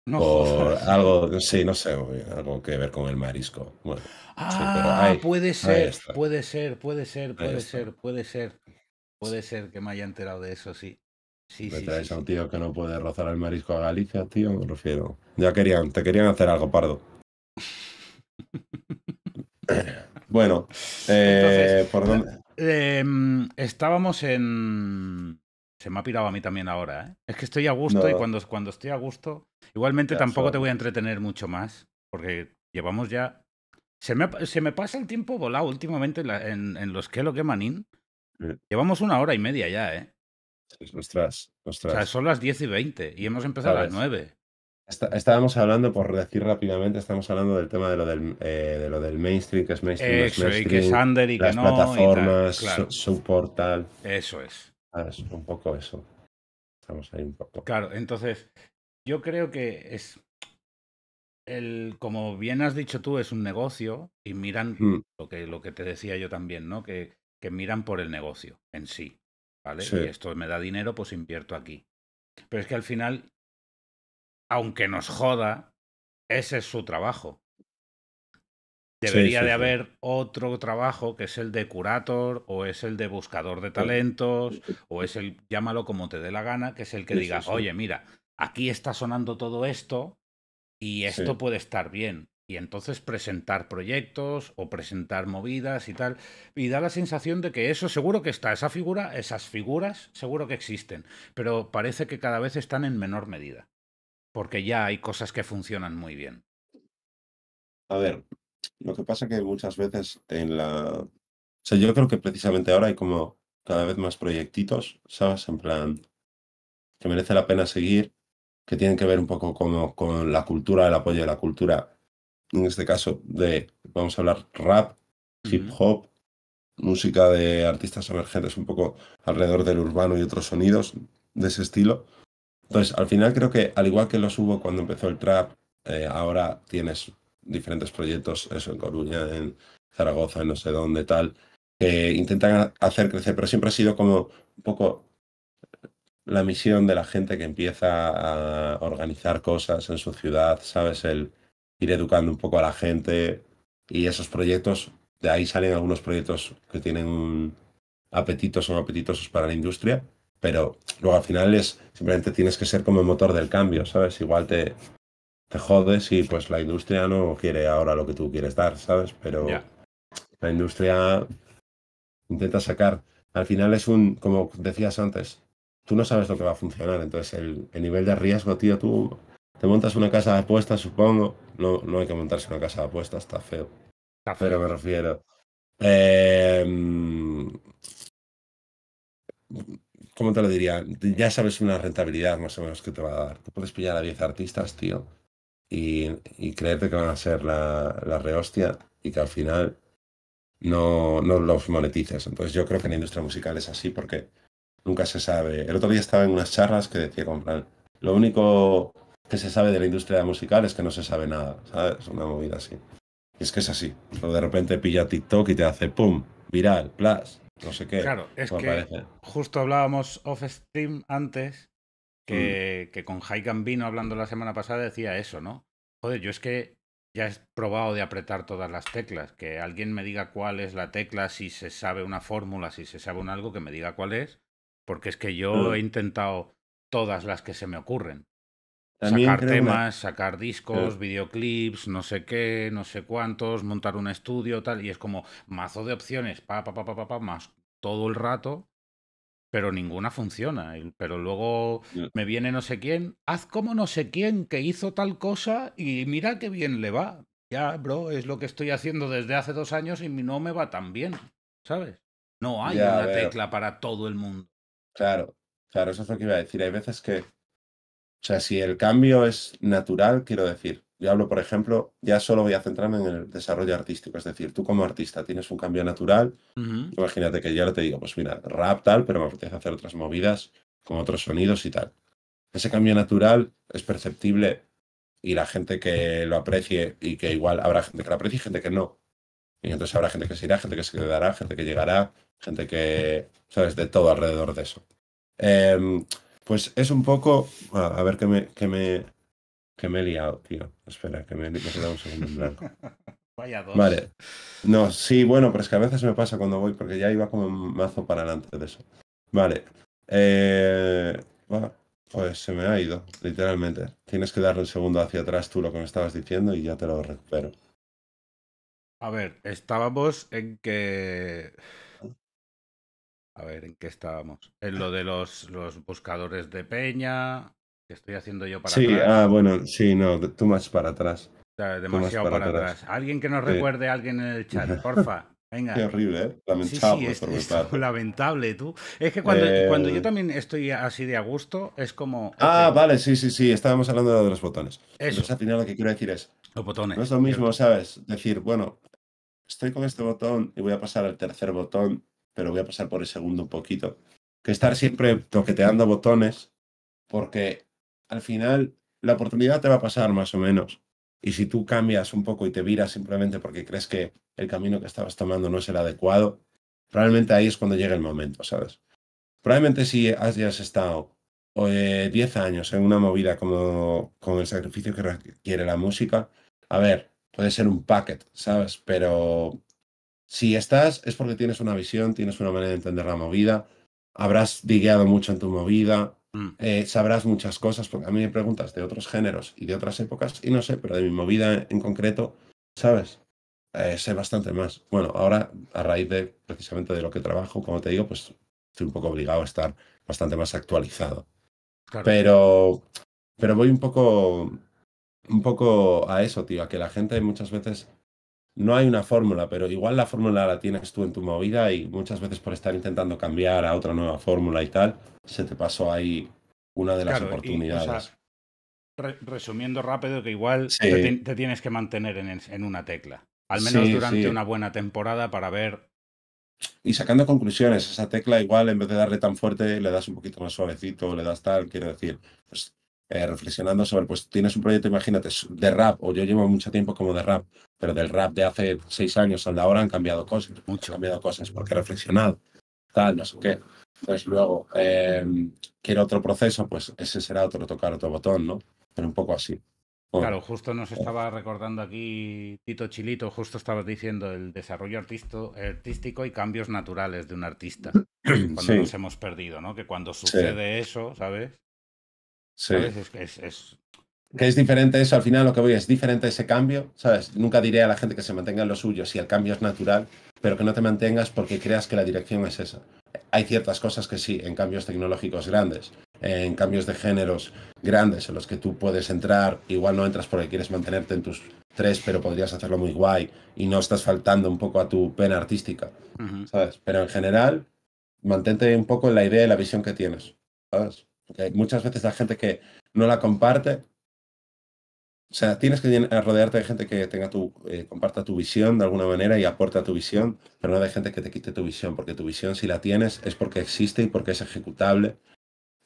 no, <laughs> algo, sí, no sé, algo que ver con el marisco. Bueno, ah, puede ser, puede ser, puede ser, puede ser, puede ser, puede ser que me haya enterado de eso, sí. Sí, me traes a un tío que no puede rozar el marisco a Galicia, tío, me refiero. Ya querían, te querían hacer algo pardo. <laughs> bueno, eh, ¿por dónde? Eh, em, estábamos en se me ha pirado a mí también ahora, ¿eh? Es que estoy a gusto y cuando, cuando estoy a gusto. Igualmente tampoco te voy a entretener mucho más, porque llevamos ya. Se me, se pasa el tiempo volado últimamente en, los que lo que manín. Llevamos una hora y media ya, ¿eh? Ostras, O sea, son las 10 y 20 y hemos empezado a las 9. estábamos hablando, por decir rápidamente, estamos hablando del tema de lo del, eh, de lo del mainstream, que es mainstream, es que es y plataformas, su, portal. Eso es un poco eso. Estamos ahí un poco. Claro, entonces, yo creo que es. El, como bien has dicho tú, es un negocio y miran hmm. lo, que, lo que te decía yo también, ¿no? Que, que miran por el negocio en sí. ¿Vale? esto me da dinero, pues invierto aquí. Pero es que al final, aunque nos joda, ese es su trabajo. Debería de haber otro trabajo que es el de curator o es el de buscador de talentos o es el, llámalo como te dé la gana, que es el que diga, oye, mira, aquí está sonando todo esto y esto puede estar bien. Y entonces presentar proyectos o presentar movidas y tal. Y da la sensación de que eso seguro que está, esa figura, esas figuras seguro que existen, pero parece que cada vez están en menor medida, porque ya hay cosas que funcionan muy bien. A ver, lo que pasa que muchas veces en la... O sea, yo creo que precisamente ahora hay como cada vez más proyectitos, ¿sabes? En plan, que merece la pena seguir, que tienen que ver un poco como con la cultura, el apoyo de la cultura, en este caso de, vamos a hablar, rap, hip hop, música de artistas emergentes, un poco alrededor del urbano y otros sonidos de ese estilo. Entonces, al final creo que, al igual que los hubo cuando empezó el trap, eh, ahora tienes diferentes proyectos, eso en Coruña, en Zaragoza, en no sé dónde, tal, que intentan hacer crecer, pero siempre ha sido como un poco la misión de la gente que empieza a organizar cosas en su ciudad, ¿sabes? El ir educando un poco a la gente y esos proyectos, de ahí salen algunos proyectos que tienen apetitos o son apetitosos para la industria, pero luego al final es simplemente tienes que ser como el motor del cambio, ¿sabes? Igual te te jodes y pues la industria no quiere ahora lo que tú quieres dar, ¿sabes? Pero la industria intenta sacar. Al final es un, como decías antes, tú no sabes lo que va a funcionar. Entonces el, nivel de riesgo, tío, tú te montas una casa de apuestas, supongo. No, no hay que montarse una casa de apuestas, está feo. Está feo. Pero me refiero. Em, ¿Cómo te lo diría? Ya sabes una rentabilidad más o menos que te va a dar. Tú puedes pillar a 10 artistas, tío y, creerte que van a ser la, la rehostia y que al final no, los monetices. Entonces yo creo que en la industria musical es así porque nunca se sabe. El otro día estaba en unas charlas que decía comprar lo único que se sabe de la industria musical es que no se sabe nada, ¿sabes? Una movida así. es que es así. de repente pilla TikTok y te hace pum, viral, plas, no sé qué. Claro, es que justo hablábamos off stream antes que, con Haikan vino hablando la semana pasada decía eso, ¿no? Joder, yo es que ya he probado de apretar todas las teclas. Que alguien me diga cuál es la tecla, si se sabe una fórmula, si se sabe un algo, que me diga cuál es. Porque es que yo he intentado todas las que se me ocurren. sacar temas, sacar discos, videoclips, no sé qué, no sé cuántos, montar un estudio, tal. Y es como mazo de opciones, pa, pa, pa, pa, pa, pa, más todo el rato pero ninguna funciona. Pero luego me viene no sé quién, haz como no sé quién que hizo tal cosa y mira qué bien le va. Ya, bro, es lo que estoy haciendo desde hace dos años y no me va tan bien, ¿sabes? No hay una tecla para todo el mundo. Claro, claro, eso es lo que iba a decir. Hay veces que, o sea, si el cambio es natural, quiero decir, yo hablo, por ejemplo, ya solo voy a centrarme en el desarrollo artístico, es decir, tú como artista tienes un cambio natural, imagínate que yo te digo, pues mira, rap tal, pero me apetece hacer otras movidas con otros sonidos y tal. Ese cambio natural es perceptible y la gente que lo aprecie y que igual habrá gente que lo aprecie y gente que no. Y entonces habrá gente que se irá, gente que se quedará, gente que llegará, gente que, sabes, de todo alrededor de eso. Em, pues es un poco, a ver que me, qué me, que me he liado, tío. Espera, que me, he un segundo en blanco. <laughs> Vaya dos. Vale. No, sí, bueno, pero es que a veces me pasa cuando voy, porque ya iba como un mazo para adelante de eso. Vale. Eh, pues se me ha ido, literalmente. Tienes que darle un segundo hacia atrás tú lo que me estabas diciendo y ya te lo recupero. A ver, estábamos en que. A ver, ¿en qué estábamos? En lo de los, los buscadores de peña, estoy haciendo yo para atrás. Sí, ah, bueno, sí, no, tú más para atrás. demasiado para, atrás. Alguien que nos recuerde a alguien en el chat, porfa. <laughs> Venga. Qué horrible, ¿eh? Lamentable. <laughs> lamentable, tú. Es que eh, cuando, yo también estoy así de a gusto, es como. Ah, vale, sí, sí, sí. Estábamos hablando de los botones. Eso. Entonces, al final lo que quiero decir es. Los botones. No es lo mismo, ¿sabes? Decir, bueno, estoy con este botón y voy a pasar al tercer botón, pero voy a pasar por el segundo un poquito. Que estar siempre toqueteando botones, porque al final la oportunidad te va a pasar más o menos. Y si tú cambias un poco y te viras simplemente porque crees que el camino que estabas tomando no es el adecuado, probablemente ahí es cuando llega el momento, ¿sabes? Probablemente si has estado 10 eh, años en una movida como con el sacrificio que requiere la música, a ver, puede ser un packet, ¿sabes? Pero si estás es porque tienes una visión, tienes una manera de entender la movida, habrás digueado mucho en tu movida, Mm. Eh, sabrás muchas cosas, porque a mí me preguntas de otros géneros y de otras épocas, y no sé, pero de mi movida en concreto, ¿sabes? Eh, sé bastante más. Bueno, ahora, a raíz de precisamente de lo que trabajo, como te digo, pues estoy un poco obligado a estar bastante más actualizado. Pero, pero voy un poco, un poco a eso, tío, a que la gente muchas veces no hay una fórmula, pero igual la fórmula la tienes tú en tu movida y muchas veces por estar intentando cambiar a otra nueva fórmula y tal, se te pasó ahí una de las oportunidades. resumiendo rápido, que igual te, tienes que mantener en, una tecla, al menos durante una buena temporada para ver... Y sacando conclusiones, esa tecla igual en vez de darle tan fuerte, le das un poquito más suavecito, le das tal, quiero decir, pues eh, reflexionando sobre, pues tienes un proyecto, imagínate, de rap, o yo llevo mucho tiempo como de rap, pero del rap de hace seis años al de ahora han cambiado cosas, mucho han cambiado cosas, porque he reflexionado, tal, no sé qué. Entonces luego, eh, quiero otro proceso, pues ese será otro tocar otro botón, ¿no? Pero un poco así. claro, justo nos oh. estaba recordando aquí Tito Chilito, justo estabas diciendo el desarrollo artístico y cambios naturales de un artista. <clears throat> Cuando nos hemos perdido, ¿no? Que cuando sucede eso, ¿sabes? Sí. Es, Que es diferente eso, al final lo que voy es diferente ese cambio, ¿sabes? Nunca diré a la gente que se mantenga en lo suyo si el cambio es natural, pero que no te mantengas porque creas que la dirección es esa. Hay ciertas cosas que sí, en cambios tecnológicos grandes, en cambios de géneros grandes en los que tú puedes entrar, igual no entras porque quieres mantenerte en tus tres, pero podrías hacerlo muy guay y no estás faltando un poco a tu pena artística, ¿sabes? Pero en general, mantente un poco en la idea y la visión que tienes, ¿sabes? muchas veces la gente que no la comparte, o sea, tienes que rodearte de gente que tenga tu, eh, comparta tu visión de alguna manera y aporta tu visión, pero no de gente que te quite tu visión, porque tu visión si la tienes es porque existe y porque es ejecutable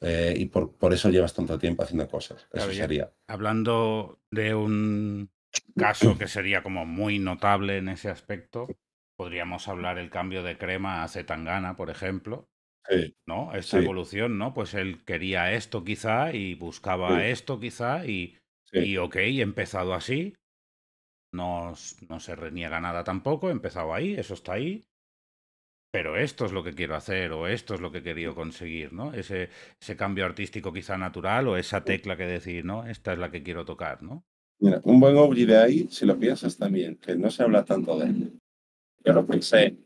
eh, y por, eso llevas tanto tiempo haciendo cosas. Eso sería. Hablando de un caso que sería como muy notable en ese aspecto, podríamos hablar el cambio de crema a Zetangana, por ejemplo, ¿no? esa evolución, ¿no? Pues él quería esto quizá y buscaba esto quizá y, y ok, he empezado así, no, no se reniega nada tampoco, he empezado ahí, eso está ahí, pero esto es lo que quiero hacer o esto es lo que he querido conseguir, ¿no? Ese, ese cambio artístico quizá natural o esa tecla que decir, ¿no? Esta es la que quiero tocar, ¿no? Mira, un buen obli de ahí, si lo piensas también, que no se habla tanto de él. Yo lo pensé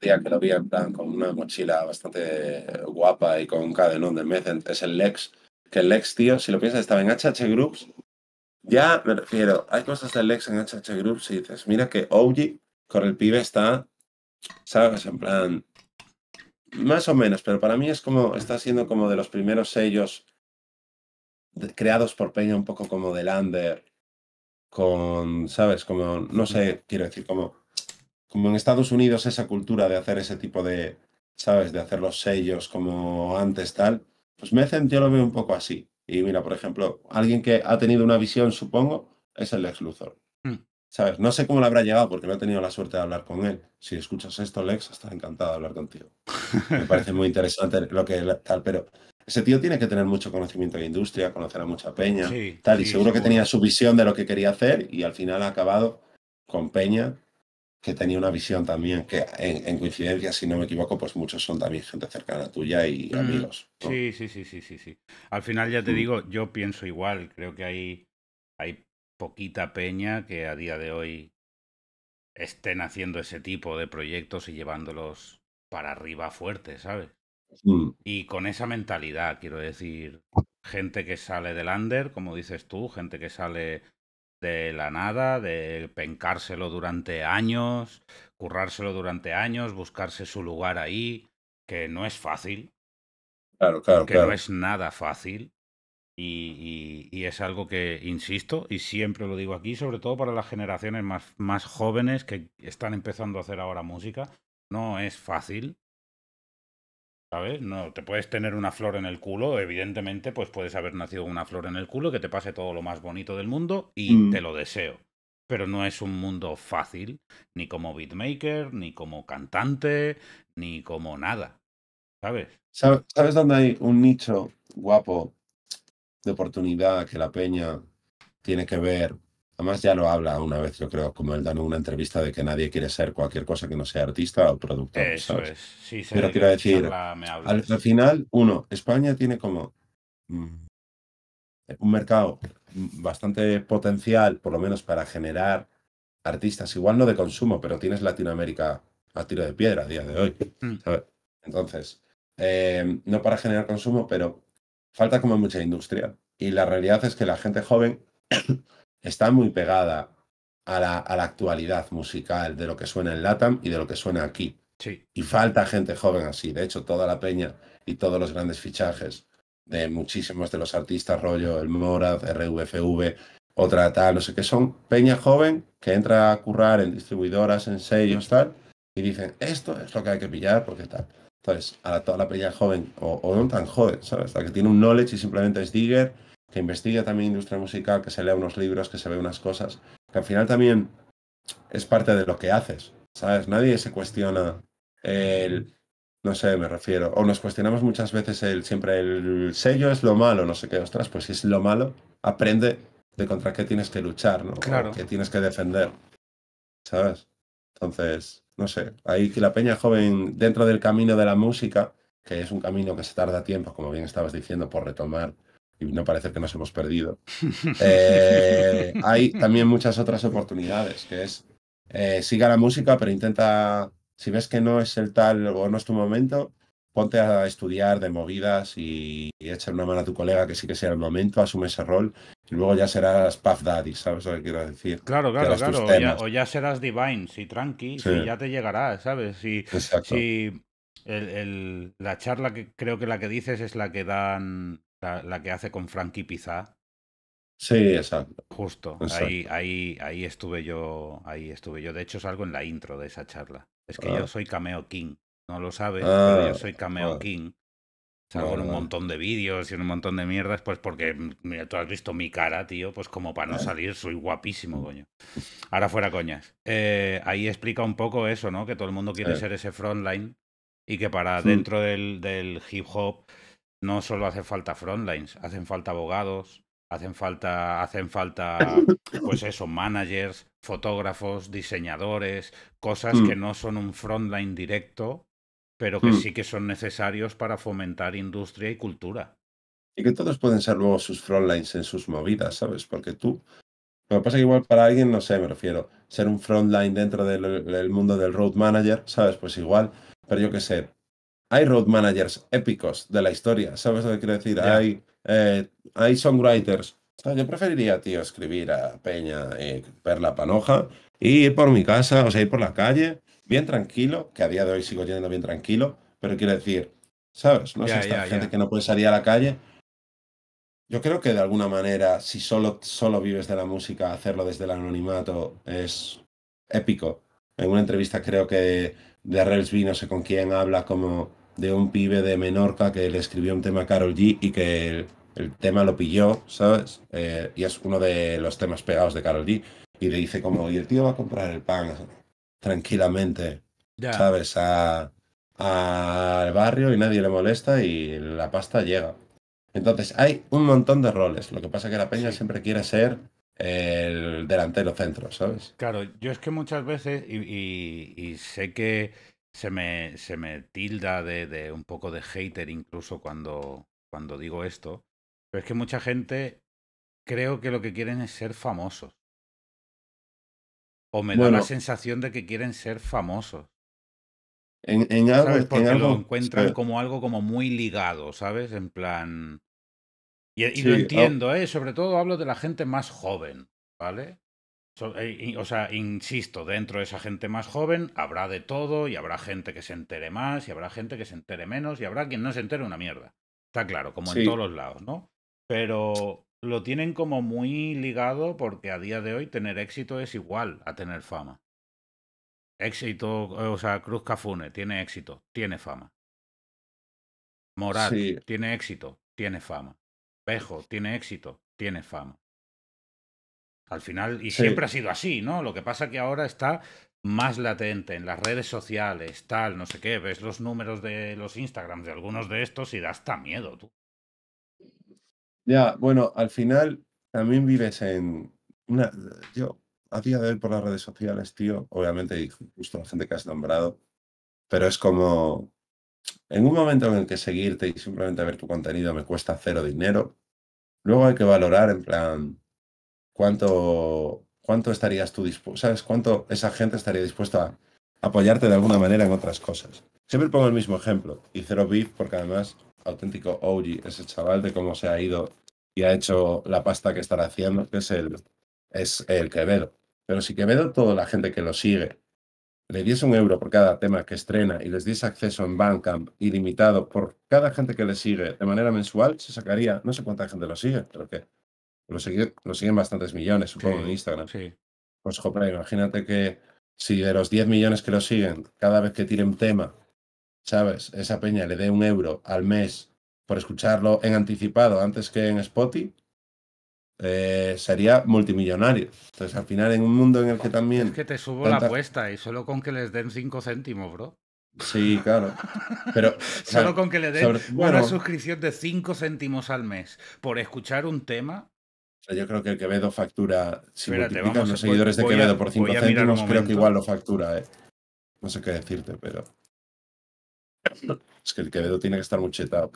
día que lo vi en plan con una mochila bastante guapa y con un cadenón de Mez, es el Lex. Que el Lex, tío, si lo piensas, estaba en HH Groups. Ya me refiero, hay cosas del Lex en HH Groups y dices, mira que OG con el pibe está, ¿sabes? En plan, más o menos, pero para mí es como, está siendo como de los primeros sellos creados por Peña, un poco como de Lander, con, ¿sabes? Como, no sé, quiero decir, como como en Estados Unidos esa cultura de hacer ese tipo de, ¿sabes? De hacer los sellos como antes tal, pues Mecen yo lo veo un poco así. Y mira, por ejemplo, alguien que ha tenido una visión, supongo, es el Lex Luthor. Hmm. ¿Sabes? No sé cómo le habrá llegado porque no he tenido la suerte de hablar con él. Si escuchas esto, Lex, estaré encantado de hablar contigo. <laughs> Me parece muy interesante lo que tal, pero ese tío tiene que tener mucho conocimiento de industria, conocer a mucha peña, tal, y seguro que tenía su visión de lo que quería hacer y al final ha acabado con peña que tenía una visión también, que en, coincidencia, si no me equivoco, pues muchos son también gente cercana tuya y mm, amigos. Sí, sí, sí, sí, sí, sí. Al final ya te mm. digo, yo pienso igual, creo que hay, hay poquita peña que a día de hoy estén haciendo ese tipo de proyectos y llevándolos para arriba fuerte, ¿sabes? Mm. Y con esa mentalidad, quiero decir, gente que sale del under, como dices tú, gente que sale de la nada, de pencárselo durante años, currárselo durante años, buscarse su lugar ahí, que no es fácil. Claro, claro. Que no es nada fácil. Y, es algo que, insisto, y siempre lo digo aquí, sobre todo para las generaciones más, más jóvenes que están empezando a hacer ahora música, no es fácil ¿Sabes? No, te puedes tener una flor en el culo, evidentemente, pues puedes haber nacido una flor en el culo, que te pase todo lo más bonito del mundo y mm. te lo deseo. Pero no es un mundo fácil, ni como beatmaker, ni como cantante, ni como nada. ¿Sabes, ¿sabes dónde hay un nicho guapo de oportunidad que la peña tiene que ver Además ya lo habla una vez, yo creo, como él da una entrevista de que nadie quiere ser cualquier cosa que no sea artista o productor. Eso es. Sí, Pero quiero decir, al, final, uno, España tiene como mm, un mercado mm, bastante potencial, por lo menos para generar artistas, igual no de consumo, pero tienes Latinoamérica a tiro de piedra a día de hoy. Hmm. Entonces, eh, no para generar consumo, pero falta como mucha industria. Y la realidad es que la gente joven está muy pegada a la, a la, actualidad musical de lo que suena en LATAM y de lo que suena aquí. Y falta gente joven así. De hecho, toda la peña y todos los grandes fichajes de muchísimos de los artistas, rollo El Morad, RVFV, otra tal, no sé qué, son peña joven que entra a currar en distribuidoras, en sellos, tal, y dicen, esto es lo que hay que pillar porque tal. Entonces, a toda la peña joven, o, no tan joven, ¿sabes? que tiene un knowledge y simplemente es digger que investigue también industria musical, que se lea unos libros, que se ve unas cosas, que al final también es parte de lo que haces, ¿sabes? Nadie se cuestiona el, no sé, me refiero, o nos cuestionamos muchas veces el, siempre el sello es lo malo, no sé qué, ostras, pues si es lo malo, aprende de contra qué tienes que luchar, ¿no? Claro. qué tienes que defender, ¿sabes? Entonces, no sé, ahí que la peña joven dentro del camino de la música, que es un camino que se tarda tiempo, como bien estabas diciendo, por retomar, y no parece que nos hemos perdido. Eh, hay también muchas otras oportunidades, que es eh, siga la música, pero intenta, si ves que no es el tal o no es tu momento, ponte a estudiar de movidas y, echar una mano a tu colega que sí que sea el momento, asume ese rol y luego ya serás Puff Daddy, ¿sabes lo que quiero decir? Claro, claro, claro. O ya, serás Divine, si tranqui, si ya te llegará, ¿sabes? Si, la charla que creo que la que dices es la que dan la, que hace con Frankie Pizá. Sí, exacto. Justo, Ahí, ahí, ahí estuve yo, ahí estuve yo. De hecho, salgo en la intro de esa charla. Es que yo soy Cameo King, no lo sabes, pero yo ah, soy Cameo King. Salgo en un montón de vídeos y en un montón de mierdas, pues porque mm, mira, tú has visto mi cara, tío, pues como para no eh. salir, soy guapísimo, mm. coño. Ahora fuera coñas. Eh, ahí explica un poco eso, ¿no? Que todo el mundo quiere eh. ser ese frontline y que para mm. dentro del, del hip hop no solo hace falta frontlines, hacen falta abogados, hacen falta, hacen falta, pues eso, managers, fotógrafos, diseñadores, cosas mm. que no son un frontline directo, pero que mm. sí que son necesarios para fomentar industria y cultura. Y que todos pueden ser luego sus frontlines en sus movidas, ¿sabes? Porque tú, lo que pasa es que igual para alguien, no sé, me refiero, ser un frontline dentro del, del mundo del road manager, ¿sabes? Pues igual, pero yo qué sé, hay road managers épicos de la historia, ¿sabes lo que quiero decir? Hay, eh, hay songwriters. yo preferiría, tío, escribir a Peña y eh, Perla Panoja y ir por mi casa, o sea, ir por la calle, bien tranquilo, que a día de hoy sigo yendo bien tranquilo, pero quiero decir, ¿sabes? No es esta gente que no puede salir a la calle. Yo creo que de alguna manera, si solo, solo vives de la música, hacerlo desde el anonimato es épico. En una entrevista creo que de vi, no sé con quién habla como de un pibe de Menorca que le escribió un tema a Carol G y que el, tema lo pilló, ¿sabes? Eh, y es uno de los temas pegados de Carol G. Y le dice como, y el tío va a comprar el pan tranquilamente, ¿sabes? A, al barrio y nadie le molesta y la pasta llega. Entonces, hay un montón de roles. Lo que pasa es que la peña siempre quiere ser el delantero centro, ¿sabes? Claro, yo es que muchas veces, y sé que se me, se me tilda de, un poco de hater incluso cuando, cuando digo esto. Pero es que mucha gente creo que lo que quieren es ser famosos. O me da la sensación de que quieren ser famosos. En, algo, Porque lo encuentran eh como algo como muy ligado, ¿sabes? En plan... Y, lo ah entiendo, ¿eh? Sobre todo hablo de la gente más joven, ¿vale? Eh, o sea, insisto, dentro de esa gente más joven habrá de todo y habrá gente que se entere más y habrá gente que se entere menos y habrá quien no se entere una mierda. Está claro, como en todos los lados, ¿no? Pero lo tienen como muy ligado porque a día de hoy tener éxito es igual a tener fama. Éxito, eh, o sea, Cruz Cafune tiene éxito, tiene fama. Moral tiene éxito, tiene fama. Bejo tiene éxito, tiene fama. Al final, y siempre ha sido así, ¿no? Lo que pasa que ahora está más latente en las redes sociales, tal, no sé qué, ves los números de los Instagram de algunos de estos y da hasta miedo, tú. Ya, bueno, al final también vives en una... Yo, a día de hoy por las redes sociales, tío, obviamente, justo la gente que has nombrado, pero es como... En un momento en el que seguirte y simplemente ver tu contenido me cuesta cero dinero, luego hay que valorar en plan, cuánto, cuánto estarías tú dispuesto, ¿sabes? Cuánto esa gente estaría dispuesta a apoyarte de alguna manera en otras cosas. Siempre pongo el mismo ejemplo, y Cero Beef, porque además, auténtico OG, ese chaval de cómo se ha ido y ha hecho la pasta que estará haciendo, que es el, es el Quevedo. Pero si Quevedo, toda la gente que lo sigue, le diese un euro por cada tema que estrena y les diese acceso en Bandcamp ilimitado por cada gente que le sigue de manera mensual, se sacaría, no sé cuánta gente lo sigue, pero que lo, siguen bastantes millones, supongo, en Instagram. Sí. Pues, joder, imagínate que si de los 10 millones que lo siguen, cada vez que tire un tema, ¿sabes? Esa peña le dé un euro al mes por escucharlo en anticipado antes que en Spotify, eh, sería multimillonario. Entonces, al final, en un mundo en el que también. Es que te subo la apuesta y solo con que les den 5 céntimos, bro. Sí, claro. Pero, <laughs> solo con que le den una suscripción de 5 céntimos al mes por escuchar un tema, yo creo que el Quevedo factura. Si Espérate, los seguidores de Quevedo por 5 céntimos, creo que igual lo factura, ¿eh? No sé qué decirte, pero. Es que el Quevedo tiene que estar muy chetado.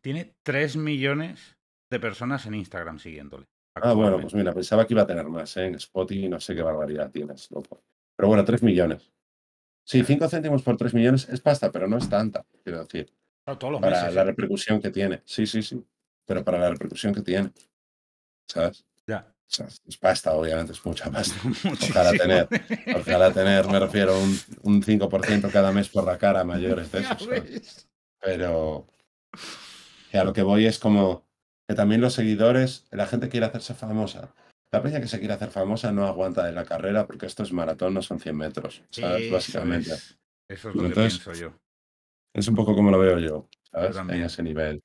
Tiene 3 millones de personas en Instagram siguiéndole. Ah, bueno, pues mira, pensaba que iba a tener más, ¿eh? En Spotify, no sé qué barbaridad tienes, loco. Pero bueno, 3 millones. Sí, 5 céntimos por 3 millones es pasta, pero no es tanta, quiero decir. para la ¿eh? repercusión que tiene. Sí, sí, sí. Pero para la repercusión que tiene. ¿sabes? Ya. es pasta, obviamente, es mucha pasta. <laughs> Muchísimo. Ojalá tener, ojalá tener, me refiero, un, un 5% cada mes por la cara mayores de <laughs> esos. Pero a lo que voy es como que también los seguidores, la gente quiere hacerse famosa. La peña que se quiere hacer famosa no aguanta de la carrera porque esto es maratón, no son 100 metros, Básicamente. eso es lo Entonces, que pienso yo. Es un poco como lo veo yo, ¿sabes? en ese nivel.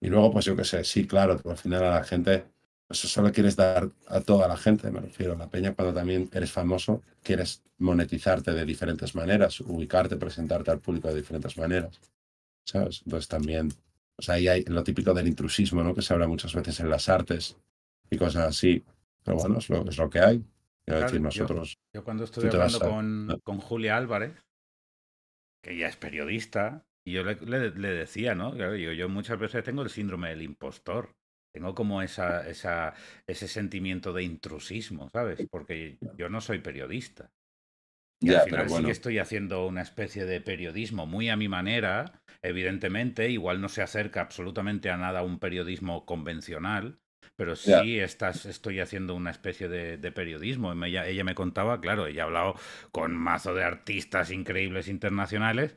Y luego, pues yo que sé, sí, claro, al final a la gente eso solo quieres dar a toda la gente, me refiero a la peña, cuando también eres famoso, quieres monetizarte de diferentes maneras, ubicarte, presentarte al público de diferentes maneras. Entonces también, o sea, ahí hay lo típico del intrusismo, ¿no? Que se habla muchas veces en las artes y cosas así. Pero bueno, es lo, que hay. decir, nosotros, yo, cuando estuve hablando ah. con, Julia Álvarez, que ella es periodista, y yo le, decía, ¿no? yo, yo muchas veces tengo el síndrome del impostor no como esa, ese sentimiento de intrusismo, ¿sabes? Porque yo no soy periodista. Y sí estoy haciendo una especie de periodismo muy a mi manera, evidentemente, igual no se acerca absolutamente a nada un periodismo convencional, pero sí estoy haciendo una especie de, periodismo. Ella, ella, me contaba, claro, ella ha hablado con mazo de artistas increíbles internacionales,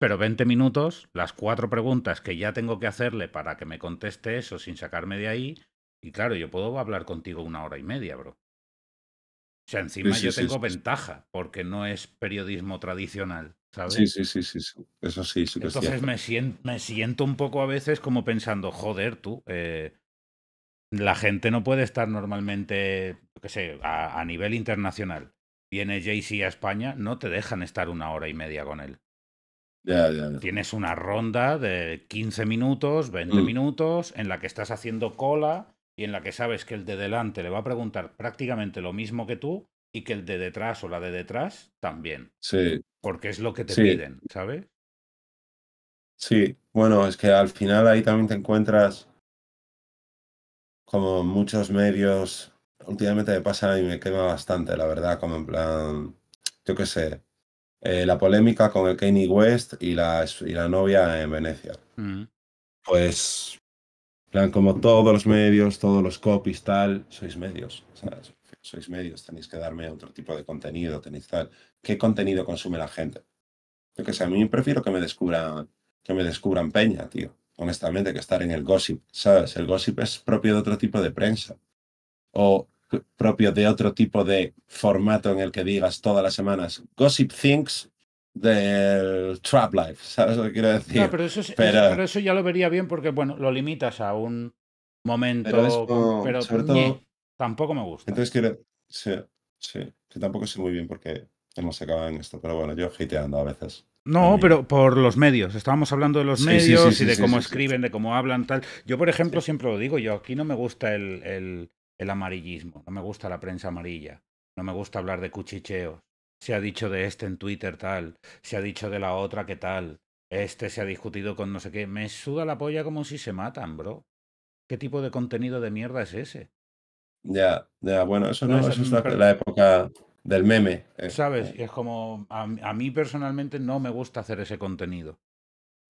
pero 20 minutos, las cuatro preguntas que ya tengo que hacerle para que me conteste eso sin sacarme de ahí. Y claro, yo puedo hablar contigo una hora y media, bro. O sea, encima yo tengo ventaja, porque no es periodismo tradicional, ¿sabes? Sí, sí, sí, sí. Eso sí, sí Entonces me, siento, me siento un poco a veces como pensando, joder, tú, eh, la gente no puede estar normalmente, qué sé, a, nivel internacional. Viene JC a España, no te dejan estar una hora y media con él. Tienes una ronda de 15 minutos, 20 mm. minutos, en la que estás haciendo cola y en la que sabes que el de delante le va a preguntar prácticamente lo mismo que tú y que el de detrás o la de detrás también. Sí. Porque es lo que te piden, ¿sabes? Sí, bueno, es que al final ahí también te encuentras como muchos medios. Últimamente me pasa y me quema bastante, la verdad, como en plan, yo qué sé, eh, la polémica con el Kanye West y la, y la novia en Venecia. Mm. Pues, plan, como todos los medios, todos los copies, tal, sois medios, Sois medios, tenéis que darme otro tipo de contenido, tenéis tal. ¿Qué contenido consume la gente? Yo que sé, a mí prefiero que me descubran, que me descubran peña, tío honestamente, que estar en el gossip, ¿sabes? El gossip es propio de otro tipo de prensa. O propio de otro tipo de formato en el que digas todas las semanas Gossip Things del Trap Life, ¿sabes lo que quiero decir? pero eso, ya lo vería bien porque, bueno, lo limitas a un momento, pero, tampoco me gusta. Entonces quiero, sí, sí, que tampoco sé muy bien porque hemos acabado en esto, pero bueno, yo hateando a veces. No, pero por los medios. Estábamos hablando de los medios y de cómo escriben, de cómo hablan, tal. Yo, por ejemplo, siempre lo digo, yo aquí no me gusta el, el amarillismo, no me gusta la prensa amarilla, no me gusta hablar de cuchicheos, se ha dicho de este en Twitter tal, se ha dicho de la otra que tal, este se ha discutido con no sé qué, me suda la polla como si se matan, bro. ¿Qué tipo de contenido de mierda es ese? Ya, ya, bueno, eso no, es la, época del meme. ¿Sabes? Eh. es como, a, mí personalmente no me gusta hacer ese contenido.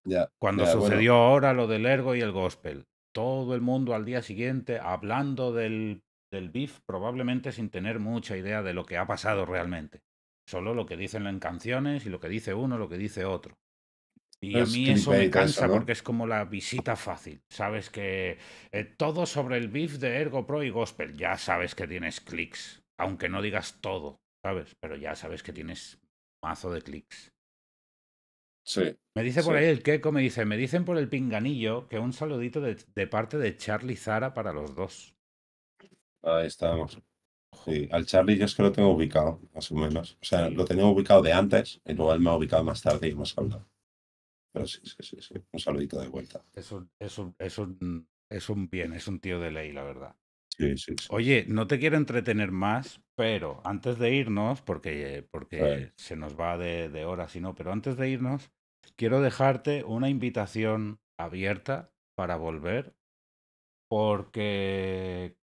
Ya. Cuando sucedió ahora lo del ergo y el gospel todo el mundo al día siguiente hablando del, del beef, probablemente sin tener mucha idea de lo que ha pasado realmente. Solo lo que dicen en canciones y lo que dice uno, lo que dice otro. Y a mí eso me cansa porque es como la visita fácil. Sabes que eh, todo sobre el beef de Ergo Pro y Gospel, ya sabes que tienes clics, aunque no digas todo, ¿sabes? Pero ya sabes que tienes mazo de clics. Sí. Me dice por ahí el Keco, me dice, me dicen por el pinganillo que un saludito de, parte de Charlie Zara para los dos. Ahí estamos. Sí, al Charlie yo es que lo tengo ubicado, más o menos. O sea, lo tenía ubicado de antes y luego él me ha ubicado más tarde y hemos hablado. Pero sí, sí, sí, sí. Un saludito de vuelta. Es un, es un, bien, es un tío de ley, la verdad. Sí, sí, Oye, no te quiero entretener más, pero antes de irnos, porque, porque se nos va de, horas hora, si no, pero antes de irnos, quiero dejarte una invitación abierta para volver, porque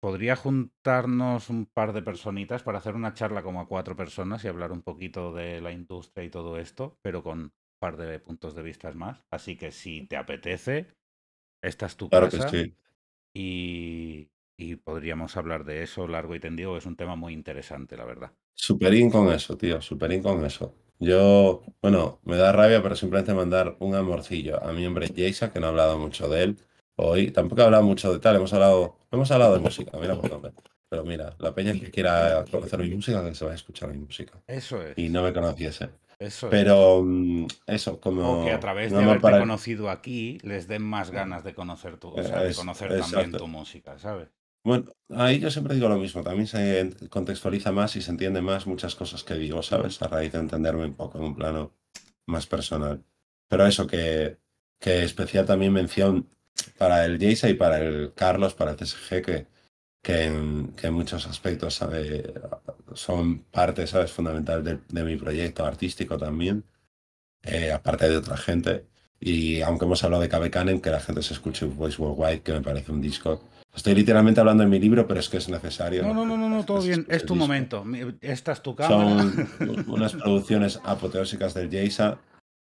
podría juntarnos un par de personitas para hacer una charla como a cuatro personas y hablar un poquito de la industria y todo esto, pero con un par de puntos de vista más. Así que si te apetece, esta es tu claro casa sí. y, y podríamos hablar de eso largo y tendido. Es un tema muy interesante, la verdad. Superín con eso, tío, superín con eso. Yo, bueno, me da rabia, pero simplemente mandar un amorcillo a mi hombre Jason, que no ha hablado mucho de él hoy. Tampoco ha hablado mucho de tal, hemos hablado, hemos hablado de música, mira por Pero mira, la peña que quiera conocer mi música, que se va a escuchar mi música. Eso es. Y no me conociese. Eso Pero mm, eso, como. que a través de haberte conocido aquí les den más ganas de conocer tu, o sea, de conocer también tu música, ¿sabes? Bueno, ahí yo siempre digo lo mismo, también se contextualiza más y se entiende más muchas cosas que digo, ¿sabes? A raíz de entenderme un poco en un plano más personal. Pero eso, que, que especial también mención para el Jason y para el Carlos, para el TSG, que, que, en, que muchos aspectos son parte, ¿sabes?, fundamental de, mi proyecto artístico también, eh, aparte de otra gente. Y aunque hemos hablado de KB Canem, que la gente se escuche Voice Worldwide, que me parece un disco Estoy literalmente hablando en mi libro, pero es que es necesario. No, no, no, no, todo bien. Es, tu momento. Esta es tu cámara. Son <laughs> unas producciones apoteósicas del Jason.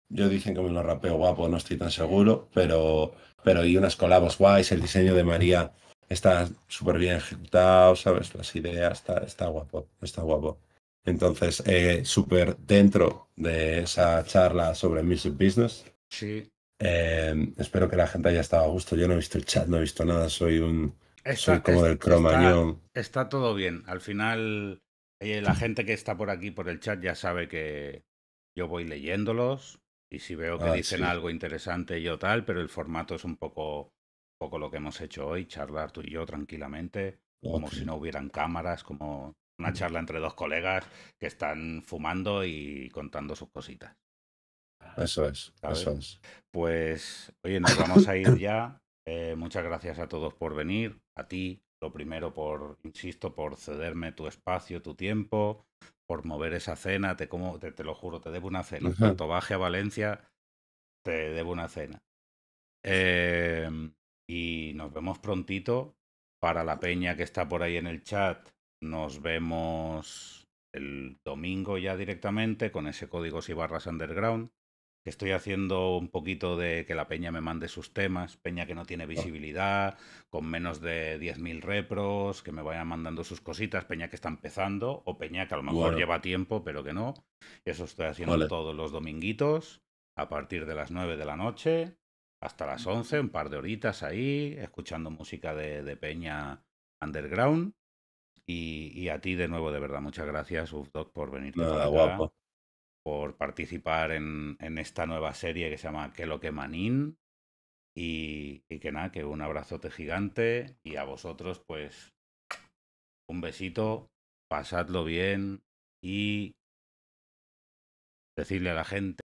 Yo dije que me lo rapeo guapo, no estoy tan seguro, pero, pero y unas colabos guays, el diseño de María está súper bien ejecutado, ¿sabes? Las ideas, está, está guapo, está guapo. Entonces, eh, súper dentro de esa charla sobre Music Business. Sí. Em, espero que la gente haya estado a gusto. Yo no he visto el chat, no he visto nada. Soy un. soy como del cromañón. Está, todo bien. Al final, eh, la gente que está por aquí, por el chat, ya sabe que yo voy leyéndolos. Y si veo que ah, dicen algo interesante, yo tal. Pero el formato es un poco, poco lo que hemos hecho hoy: charlar tú y yo tranquilamente. Ah, como si no hubieran cámaras, como una mm. charla entre dos colegas que están fumando y contando sus cositas. Eso es, eso es. Pues, oye, nos vamos a ir ya. Eh, muchas gracias a todos por venir, a ti, lo primero por, insisto, por cederme tu espacio, tu tiempo, por mover esa cena, te como, te, lo juro, te debo una cena. Cuando baje a Valencia, te debo una cena. Em, y nos vemos prontito. Para la peña que está por ahí en el chat, nos vemos el domingo ya directamente con ese código y barras underground que estoy haciendo un poquito de que la peña me mande sus temas, peña que no tiene ah. visibilidad, con menos de 10.000 repros, que me vayan mandando sus cositas, peña que está empezando o peña que a lo mejor lleva tiempo pero que no. Eso estoy haciendo todos los dominguitos a partir de las 9 de la noche hasta las 11, un par de horitas ahí, escuchando música de, peña underground. Y, y, a ti de nuevo, de verdad, muchas gracias, Ufdoc, por venir. Nada, guapo por participar en, esta nueva serie que se llama Que lo que manín. Y, y que nada, que un abrazote gigante y a vosotros pues un besito, pasadlo bien y decirle a la gente